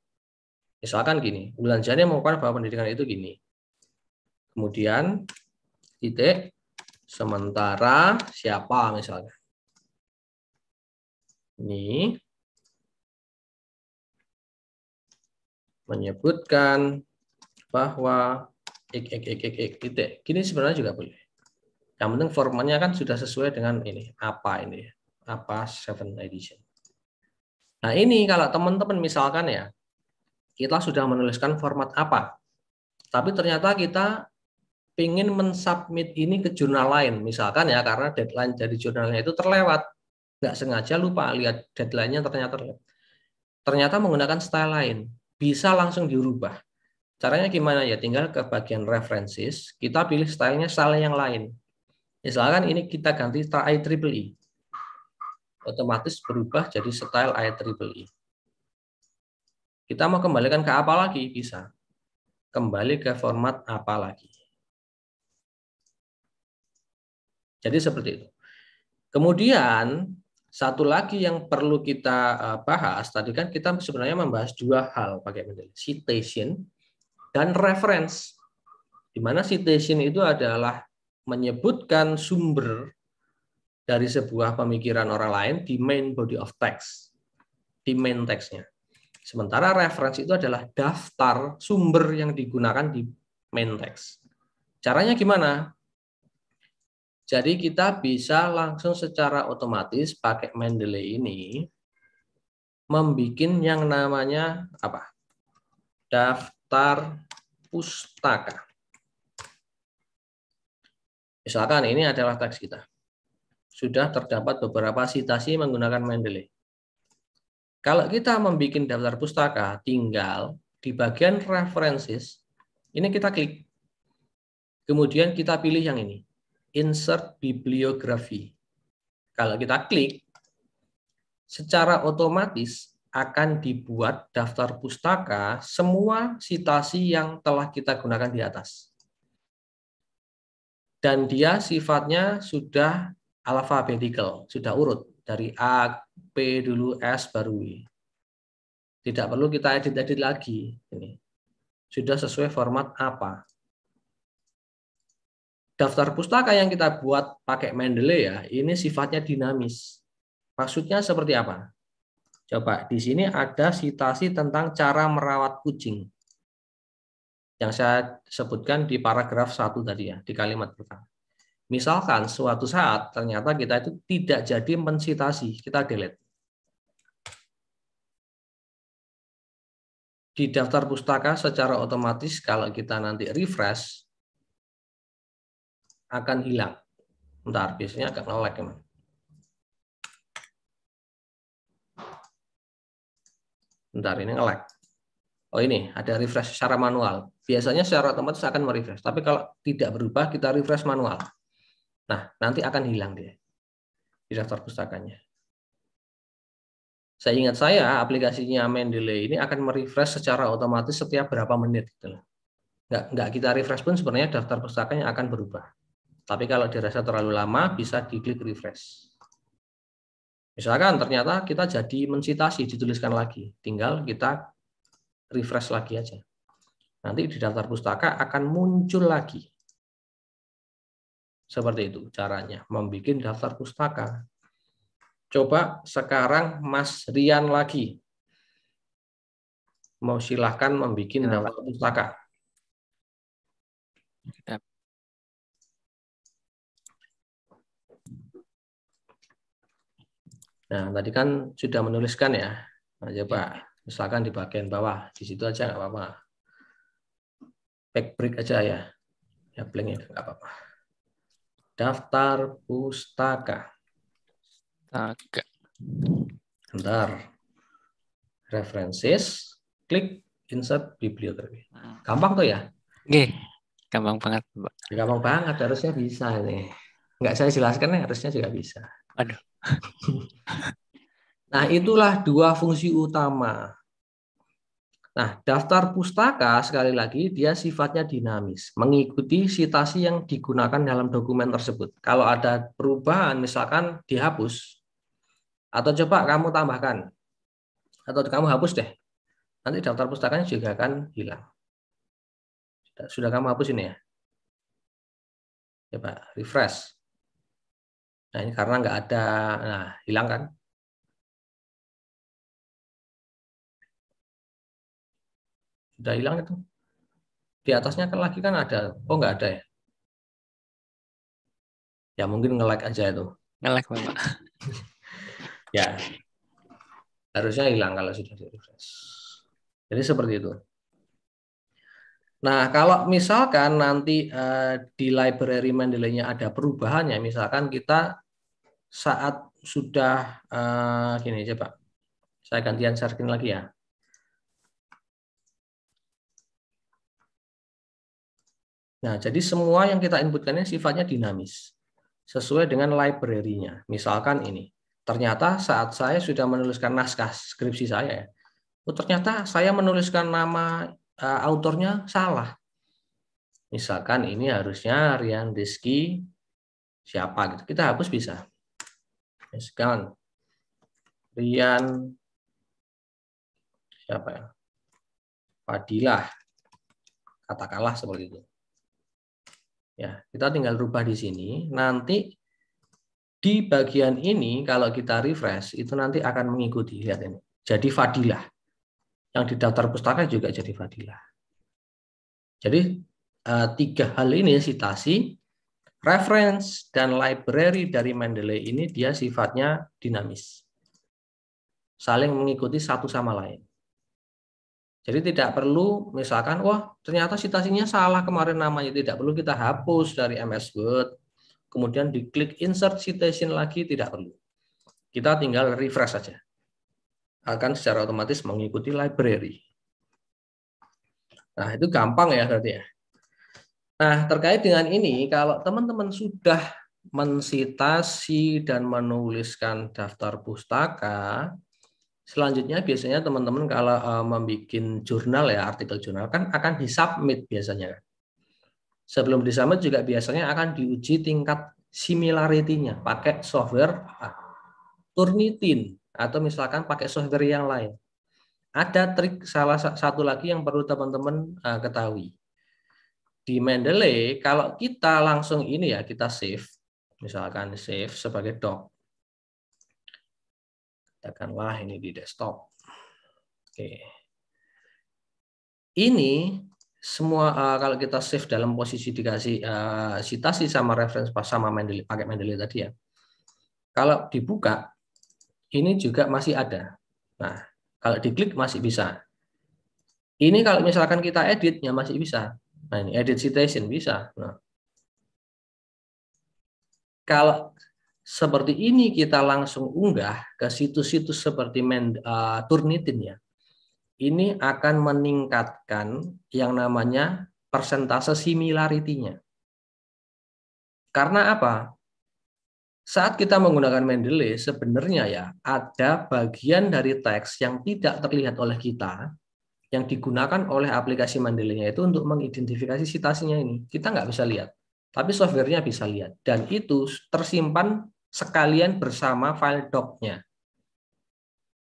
Misalkan gini, bulan Januari mau bahwa pendidikan itu gini. Kemudian titik sementara siapa misalnya ini menyebutkan bahwa ik ik ik ik titik. Gini sebenarnya juga boleh. Yang penting formatnya kan sudah sesuai dengan ini. Apa ini? Apa seven edition. Nah, ini kalau teman-teman misalkan ya, kita sudah menuliskan format apa. Tapi ternyata kita ingin mensubmit ini ke jurnal lain, misalkan ya karena deadline dari jurnalnya itu terlewat nggak sengaja lupa lihat deadline-nya ternyata ternyata menggunakan style lain bisa langsung dirubah caranya gimana ya tinggal ke bagian references kita pilih stylenya style yang lain misalkan ini kita ganti style IEEE otomatis berubah jadi style IEEE e. kita mau kembalikan ke apa lagi bisa kembali ke format apa lagi jadi seperti itu kemudian satu lagi yang perlu kita eh, bahas tadi kan kita sebenarnya membahas dua hal pakai Mendeley, citation dan reference. Di mana citation itu adalah menyebutkan sumber dari sebuah pemikiran orang lain di main body of text, di main teksnya. Sementara reference itu adalah daftar sumber yang digunakan di main text. Caranya gimana? Jadi kita bisa langsung secara otomatis pakai Mendeley ini membuat yang namanya apa? Daftar pustaka. Misalkan ini adalah teks kita. Sudah terdapat beberapa sitasi menggunakan Mendeley. Kalau kita membuat daftar pustaka, tinggal di bagian references, ini kita klik. Kemudian kita pilih yang ini insert bibliografi. Kalau kita klik, secara otomatis akan dibuat daftar pustaka semua sitasi yang telah kita gunakan di atas. Dan dia sifatnya sudah alfabetical, sudah urut. Dari A, P dulu, S, baru W. Tidak perlu kita edit-edit lagi. Ini. Sudah sesuai format apa daftar pustaka yang kita buat pakai Mendeley ya, ini sifatnya dinamis. Maksudnya seperti apa? Coba di sini ada sitasi tentang cara merawat kucing. Yang saya sebutkan di paragraf satu tadi ya, di kalimat pertama. Misalkan suatu saat ternyata kita itu tidak jadi mensitasi, kita delete. Di daftar pustaka secara otomatis kalau kita nanti refresh, akan hilang. Bentar, biasanya agak ngelek emang. Bentar, ini ngelek. Oh ini, ada refresh secara manual. Biasanya secara otomatis akan merefresh. Tapi kalau tidak berubah, kita refresh manual. Nah, nanti akan hilang dia di daftar pustakanya. Saya ingat saya, aplikasinya Mendeley ini akan merefresh secara otomatis setiap berapa menit. Gitu nggak, nggak kita refresh pun sebenarnya daftar pustakanya akan berubah. Tapi kalau dirasa terlalu lama bisa diklik refresh. Misalkan ternyata kita jadi mensitasi dituliskan lagi, tinggal kita refresh lagi aja. Nanti di daftar pustaka akan muncul lagi. Seperti itu caranya membuat daftar pustaka. Coba sekarang Mas Rian lagi. Mau silahkan membuat daftar pustaka. Kita Nah, tadi kan sudah menuliskan ya. Nah, coba iya. misalkan di bagian bawah, di situ aja nggak apa-apa. Back break aja ya. Ya, blank ya, nggak apa-apa. Daftar pustaka. Pustaka. Bentar. References, klik insert bibliografi. Hmm. Gampang tuh ya? Oke, iya, gampang banget. Gampang banget, harusnya bisa nih. Nggak saya jelaskan, harusnya juga bisa. Aduh. nah, itulah dua fungsi utama. Nah, daftar pustaka sekali lagi dia sifatnya dinamis, mengikuti sitasi yang digunakan dalam dokumen tersebut. Kalau ada perubahan misalkan dihapus atau coba kamu tambahkan atau kamu hapus deh. Nanti daftar pustakanya juga akan hilang. Sudah, sudah kamu hapus ini ya. Coba refresh. Nah ini karena nggak ada, nah hilang kan? Sudah hilang itu. Di atasnya kan lagi kan ada, oh nggak ada ya? Ya mungkin nge-like aja itu. Nge-like Pak. ya, harusnya hilang kalau sudah di refresh. Jadi seperti itu. Nah, kalau misalkan nanti eh, di library Mendeley-nya ada perubahannya, misalkan kita saat sudah eh, gini pak Saya gantian share screen lagi ya. Nah, jadi semua yang kita inputkan ini sifatnya dinamis sesuai dengan library-nya. Misalkan ini. Ternyata saat saya sudah menuliskan naskah skripsi saya, oh ternyata saya menuliskan nama Eh, autornya salah. Misalkan ini harusnya Rian Rizky siapa gitu. Kita hapus bisa. Misalkan Rian siapa ya? Fadilah. Katakanlah seperti itu. Ya, kita tinggal rubah di sini. Nanti di bagian ini kalau kita refresh itu nanti akan mengikuti lihat ini. Jadi Fadilah yang di daftar pustaka juga jadi fadilah. Jadi eh, tiga hal ini citasi, reference dan library dari Mendeley ini dia sifatnya dinamis, saling mengikuti satu sama lain. Jadi tidak perlu misalkan wah ternyata citasinya salah kemarin namanya tidak perlu kita hapus dari MS Word kemudian diklik insert citation lagi tidak perlu. Kita tinggal refresh saja akan secara otomatis mengikuti library. Nah, itu gampang ya berarti ya. Nah, terkait dengan ini, kalau teman-teman sudah mensitasi dan menuliskan daftar pustaka, selanjutnya biasanya teman-teman kalau uh, eh, membuat jurnal ya, artikel jurnal kan akan disubmit biasanya. Sebelum disubmit juga biasanya akan diuji tingkat similarity-nya pakai software ah, Turnitin atau misalkan pakai software yang lain. Ada trik salah satu lagi yang perlu teman-teman eh, ketahui. Di Mendeley, kalau kita langsung ini ya, kita save. Misalkan save sebagai doc. Katakanlah ini di desktop. Oke. Ini semua eh, kalau kita save dalam posisi dikasih uh, eh, sitasi sama reference pas sama Mendeley pakai Mendeley tadi ya. Kalau dibuka ini juga masih ada. Nah, kalau diklik masih bisa. Ini kalau misalkan kita edit, ya masih bisa. Nah, ini edit citation bisa. Nah. Kalau seperti ini kita langsung unggah ke situs-situs seperti men, uh, eh, Turnitin ya. Ini akan meningkatkan yang namanya persentase similarity-nya. Karena apa? Saat kita menggunakan Mendeley, sebenarnya ya ada bagian dari teks yang tidak terlihat oleh kita yang digunakan oleh aplikasi Mendeley-nya itu untuk mengidentifikasi sitasinya ini. Kita nggak bisa lihat, tapi softwarenya bisa lihat. Dan itu tersimpan sekalian bersama file doc-nya.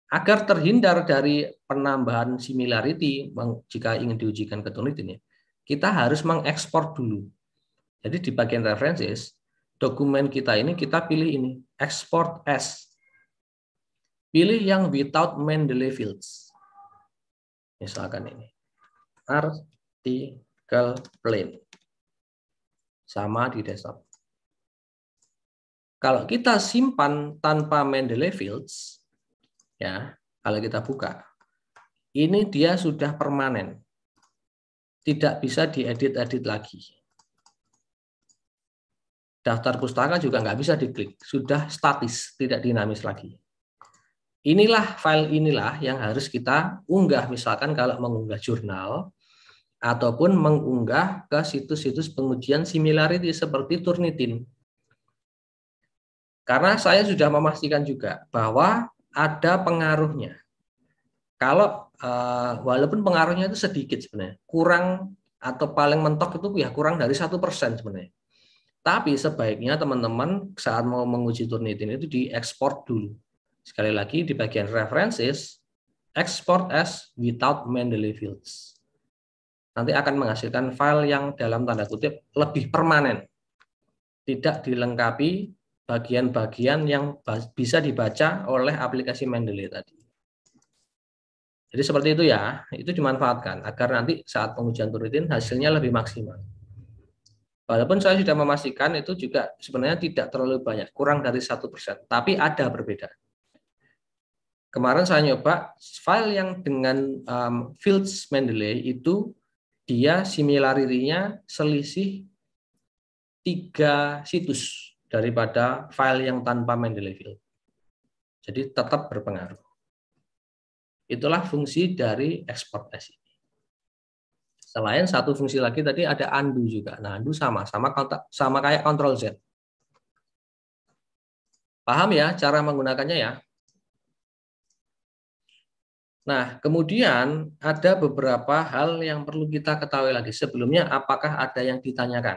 Agar terhindar dari penambahan similarity jika ingin diujikan ke Tunitin, ya, kita harus mengekspor dulu. Jadi di bagian references, dokumen kita ini kita pilih ini export as pilih yang without Mendeley fields misalkan ini article plain sama di desktop kalau kita simpan tanpa Mendeley fields ya kalau kita buka ini dia sudah permanen tidak bisa diedit-edit lagi Daftar pustaka juga nggak bisa diklik, sudah statis, tidak dinamis lagi. Inilah file inilah yang harus kita unggah, misalkan kalau mengunggah jurnal, ataupun mengunggah ke situs-situs pengujian similarity seperti Turnitin. Karena saya sudah memastikan juga bahwa ada pengaruhnya. Kalau eh, walaupun pengaruhnya itu sedikit sebenarnya, kurang atau paling mentok itu ya kurang dari satu persen sebenarnya. Tapi sebaiknya teman-teman saat mau menguji Turnitin itu diekspor dulu. Sekali lagi di bagian references, export as without Mendeley fields. Nanti akan menghasilkan file yang dalam tanda kutip lebih permanen. Tidak dilengkapi bagian-bagian yang bisa dibaca oleh aplikasi Mendeley tadi. Jadi seperti itu ya, itu dimanfaatkan agar nanti saat pengujian Turnitin hasilnya lebih maksimal. Walaupun saya sudah memastikan itu juga sebenarnya tidak terlalu banyak, kurang dari satu persen, tapi ada perbedaan. Kemarin saya nyoba file yang dengan um, fields Mendeley itu dia similarity-nya selisih tiga situs daripada file yang tanpa Mendeley field. Jadi tetap berpengaruh. Itulah fungsi dari ekspor SI. Selain satu fungsi lagi tadi ada undo juga. Nah, undo sama, sama sama kayak control Z. Paham ya cara menggunakannya ya? Nah, kemudian ada beberapa hal yang perlu kita ketahui lagi. Sebelumnya, apakah ada yang ditanyakan?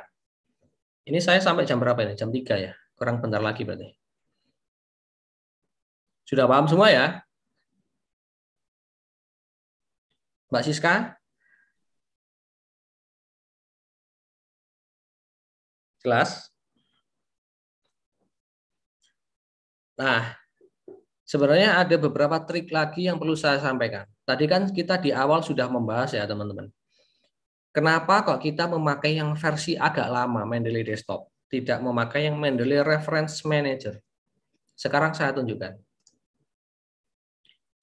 Ini saya sampai jam berapa ini? Jam 3 ya? Kurang bentar lagi berarti. Sudah paham semua ya? Mbak Siska? Jelas? Nah, sebenarnya ada beberapa trik lagi yang perlu saya sampaikan. Tadi kan kita di awal sudah membahas ya teman-teman. Kenapa kok kita memakai yang versi agak lama Mendeley Desktop, tidak memakai yang Mendeley Reference Manager? Sekarang saya tunjukkan.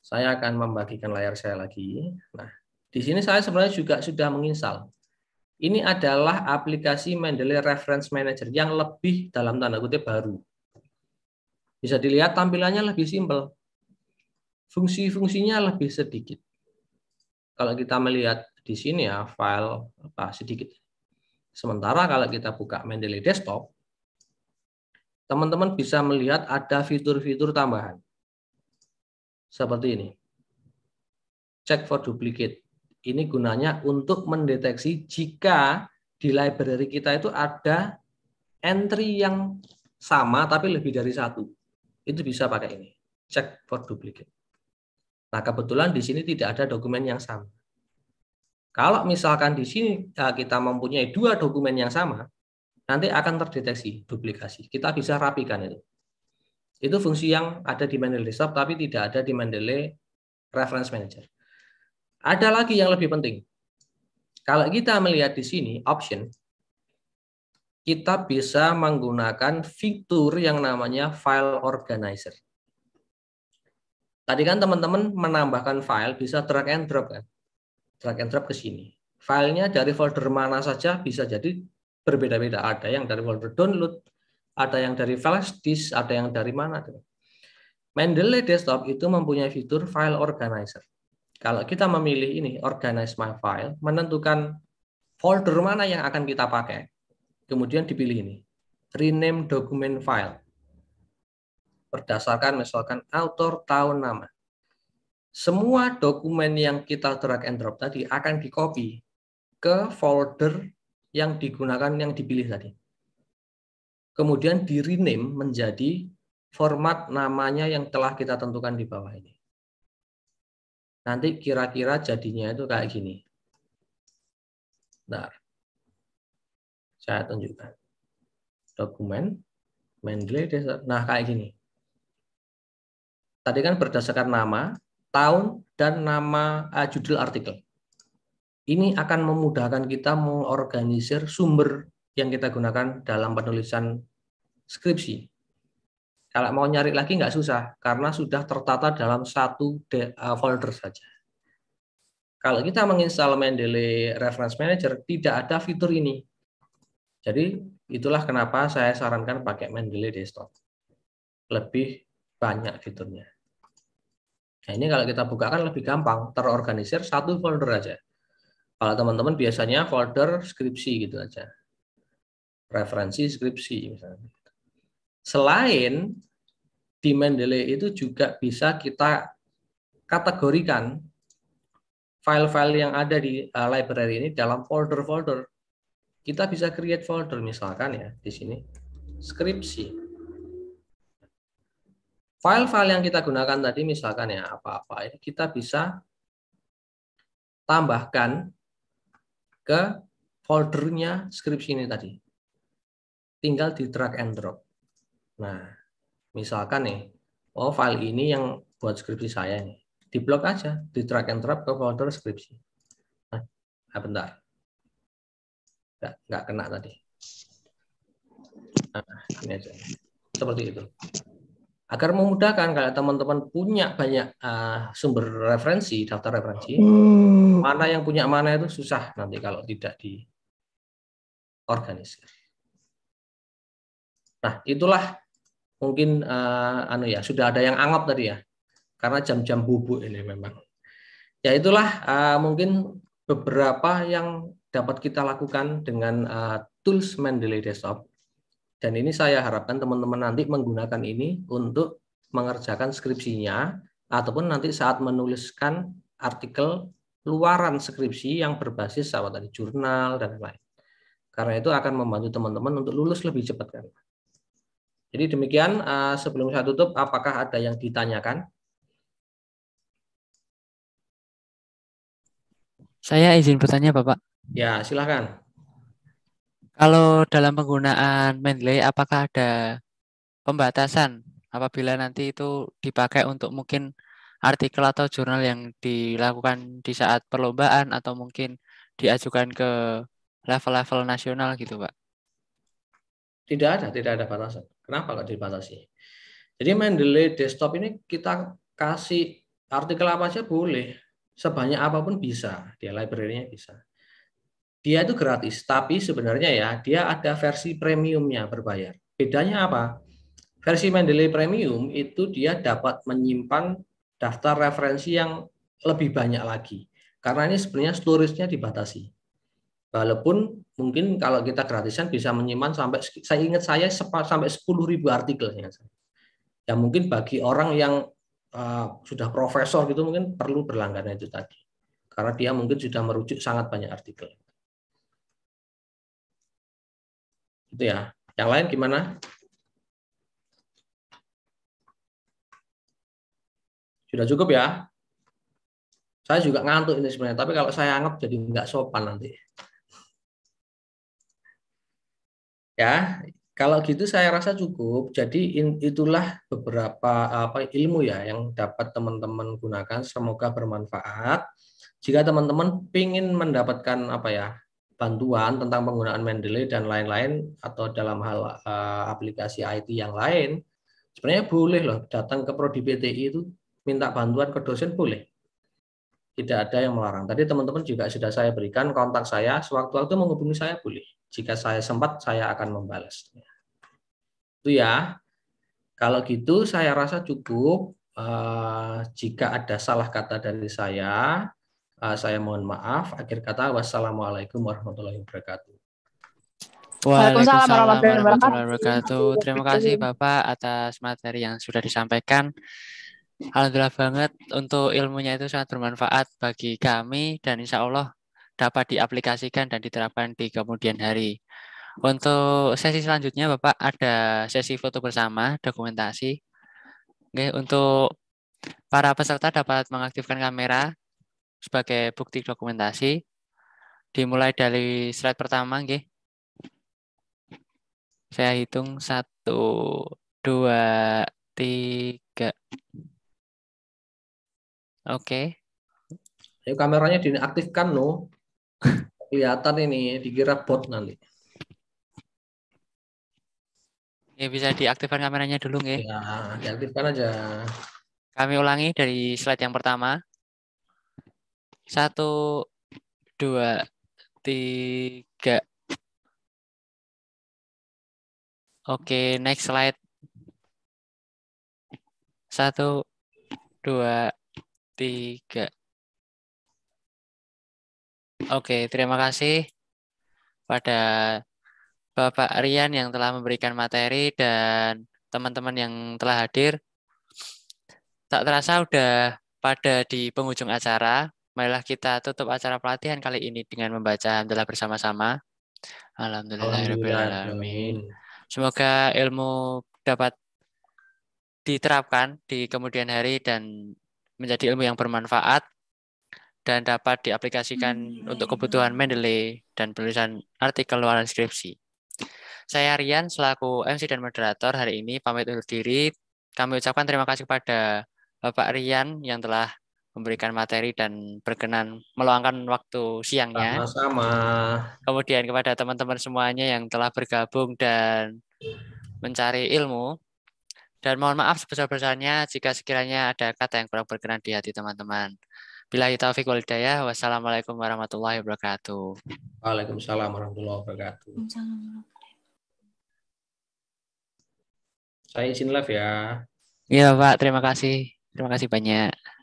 Saya akan membagikan layar saya lagi. Nah, di sini saya sebenarnya juga sudah menginstal ini adalah aplikasi Mendeley Reference Manager yang lebih dalam tanda kutip baru. Bisa dilihat tampilannya lebih simpel. Fungsi-fungsinya lebih sedikit. Kalau kita melihat di sini ya, file apa sedikit. Sementara kalau kita buka Mendeley Desktop, teman-teman bisa melihat ada fitur-fitur tambahan. Seperti ini. Check for duplicate ini gunanya untuk mendeteksi jika di library kita itu ada entry yang sama tapi lebih dari satu. Itu bisa pakai ini. Check for duplicate. Nah, kebetulan di sini tidak ada dokumen yang sama. Kalau misalkan di sini eh, kita mempunyai dua dokumen yang sama, nanti akan terdeteksi duplikasi. Kita bisa rapikan itu. Itu fungsi yang ada di Mendeley Shop, tapi tidak ada di Mendeley Reference Manager. Ada lagi yang lebih penting. Kalau kita melihat di sini option, kita bisa menggunakan fitur yang namanya file organizer. Tadi kan teman-teman menambahkan file bisa drag and drop kan? Drag and drop ke sini. Filenya dari folder mana saja bisa jadi berbeda-beda. Ada yang dari folder download, ada yang dari flash disk, ada yang dari mana. Mendeley Desktop itu mempunyai fitur file organizer. Kalau kita memilih ini, organize my file, menentukan folder mana yang akan kita pakai. Kemudian dipilih ini, rename document file. Berdasarkan misalkan author tahun nama. Semua dokumen yang kita drag and drop tadi akan dikopi ke folder yang digunakan yang dipilih tadi. Kemudian di rename menjadi format namanya yang telah kita tentukan di bawah ini. Nanti kira-kira jadinya itu kayak gini. Bentar. Saya tunjukkan. Dokumen. Mendeley ya, Nah, kayak gini. Tadi kan berdasarkan nama, tahun, dan nama uh, judul artikel. Ini akan memudahkan kita mengorganisir sumber yang kita gunakan dalam penulisan skripsi. Kalau mau nyari lagi nggak susah, karena sudah tertata dalam satu eh, folder saja. Kalau kita menginstal Mendeley Reference Manager, tidak ada fitur ini. Jadi itulah kenapa saya sarankan pakai Mendeley Desktop. Lebih banyak fiturnya. Nah, ini kalau kita buka kan lebih gampang, terorganisir satu folder aja. Kalau teman-teman biasanya folder skripsi gitu aja. Referensi skripsi misalnya. Selain di Mendeley itu juga bisa kita kategorikan file-file yang ada di uh, library ini dalam folder-folder. Kita bisa create folder misalkan ya di sini skripsi. File-file yang kita gunakan tadi misalkan ya apa-apa ini ya, kita bisa tambahkan ke foldernya skripsi ini tadi. Tinggal di drag and drop. Nah, Misalkan nih, oh file ini yang buat skripsi saya nih. blok aja, di track and drop ke folder skripsi. Nah, nah bentar. Nggak, nggak kena tadi. Nah, ini aja. Seperti itu. Agar memudahkan kalau teman-teman punya banyak uh, sumber referensi, daftar referensi, hmm. mana yang punya mana itu susah nanti kalau tidak di organisir. Nah, itulah mungkin uh, anu ya sudah ada yang anggap tadi ya karena jam-jam bubuk ini memang ya itulah uh, mungkin beberapa yang dapat kita lakukan dengan uh, tools Mendeley Desktop dan ini saya harapkan teman-teman nanti menggunakan ini untuk mengerjakan skripsinya ataupun nanti saat menuliskan artikel luaran skripsi yang berbasis sahabat tadi jurnal dan lain karena itu akan membantu teman-teman untuk lulus lebih cepat karena. Jadi demikian eh, sebelum saya tutup, apakah ada yang ditanyakan? Saya izin bertanya Bapak. Ya, silakan. Kalau dalam penggunaan Mendeley, apakah ada pembatasan apabila nanti itu dipakai untuk mungkin artikel atau jurnal yang dilakukan di saat perlombaan atau mungkin diajukan ke level-level nasional gitu, Pak? Tidak ada, tidak ada batasan. Kenapa kok dibatasi? Jadi Mendeley desktop ini kita kasih artikel apa aja boleh, sebanyak apapun bisa, dia library-nya bisa. Dia itu gratis, tapi sebenarnya ya dia ada versi premiumnya berbayar. Bedanya apa? Versi Mendeley Premium itu dia dapat menyimpan daftar referensi yang lebih banyak lagi. Karena ini sebenarnya storage-nya dibatasi. Walaupun mungkin kalau kita gratisan bisa menyimpan sampai saya ingat saya sampai 10.000 artikel Ya mungkin bagi orang yang uh, sudah profesor gitu mungkin perlu berlangganan itu tadi. Karena dia mungkin sudah merujuk sangat banyak artikel. Itu ya. Yang lain gimana? Sudah cukup ya? Saya juga ngantuk ini sebenarnya, tapi kalau saya anggap jadi nggak sopan nanti. Ya, kalau gitu saya rasa cukup. Jadi itulah beberapa apa ilmu ya yang dapat teman-teman gunakan. Semoga bermanfaat. Jika teman-teman ingin mendapatkan apa ya bantuan tentang penggunaan Mendeley dan lain-lain atau dalam hal uh, aplikasi IT yang lain, sebenarnya boleh loh datang ke prodi PTI itu minta bantuan ke dosen boleh. Tidak ada yang melarang. Tadi teman-teman juga sudah saya berikan kontak saya, sewaktu-waktu menghubungi saya boleh. Jika saya sempat, saya akan membalas. Itu ya. Kalau gitu, saya rasa cukup. Eh, jika ada salah kata dari saya, eh, saya mohon maaf. Akhir kata, wassalamualaikum warahmatullahi wabarakatuh. Waalaikumsalam warahmatullahi wabarakatuh. Terima kasih Bapak atas materi yang sudah disampaikan. Alhamdulillah banget untuk ilmunya itu sangat bermanfaat bagi kami dan insya Allah dapat diaplikasikan dan diterapkan di kemudian hari. Untuk sesi selanjutnya, Bapak ada sesi foto bersama, dokumentasi. Oke, untuk para peserta dapat mengaktifkan kamera sebagai bukti dokumentasi. Dimulai dari slide pertama, oke. Saya hitung satu, dua, tiga. Oke. kameranya diaktifkan loh kelihatan ini dikira bot nanti. Ya bisa diaktifkan kameranya dulu nggih. Ya, diaktifkan aja. Kami ulangi dari slide yang pertama. Satu, dua, tiga. Oke, next slide. Satu, dua, tiga. Oke, terima kasih pada Bapak Rian yang telah memberikan materi dan teman-teman yang telah hadir. Tak terasa sudah pada di penghujung acara. Marilah kita tutup acara pelatihan kali ini dengan membaca Alhamdulillah bersama-sama. Alhamdulillah. Semoga ilmu dapat diterapkan di kemudian hari dan menjadi ilmu yang bermanfaat dan dapat diaplikasikan hmm. untuk kebutuhan Mendeley dan penulisan artikel luar skripsi. Saya Rian selaku MC dan moderator hari ini pamit undur diri. Kami ucapkan terima kasih kepada Bapak Rian yang telah memberikan materi dan berkenan meluangkan waktu siangnya. Sama-sama. Kemudian kepada teman-teman semuanya yang telah bergabung dan mencari ilmu. Dan mohon maaf sebesar-besarnya jika sekiranya ada kata yang kurang berkenan di hati teman-teman. Bila taufik wal hidayah. Wassalamualaikum warahmatullahi wabarakatuh. Waalaikumsalam warahmatullahi wabarakatuh. Saya izin live ya. Iya Pak, terima kasih. Terima kasih banyak.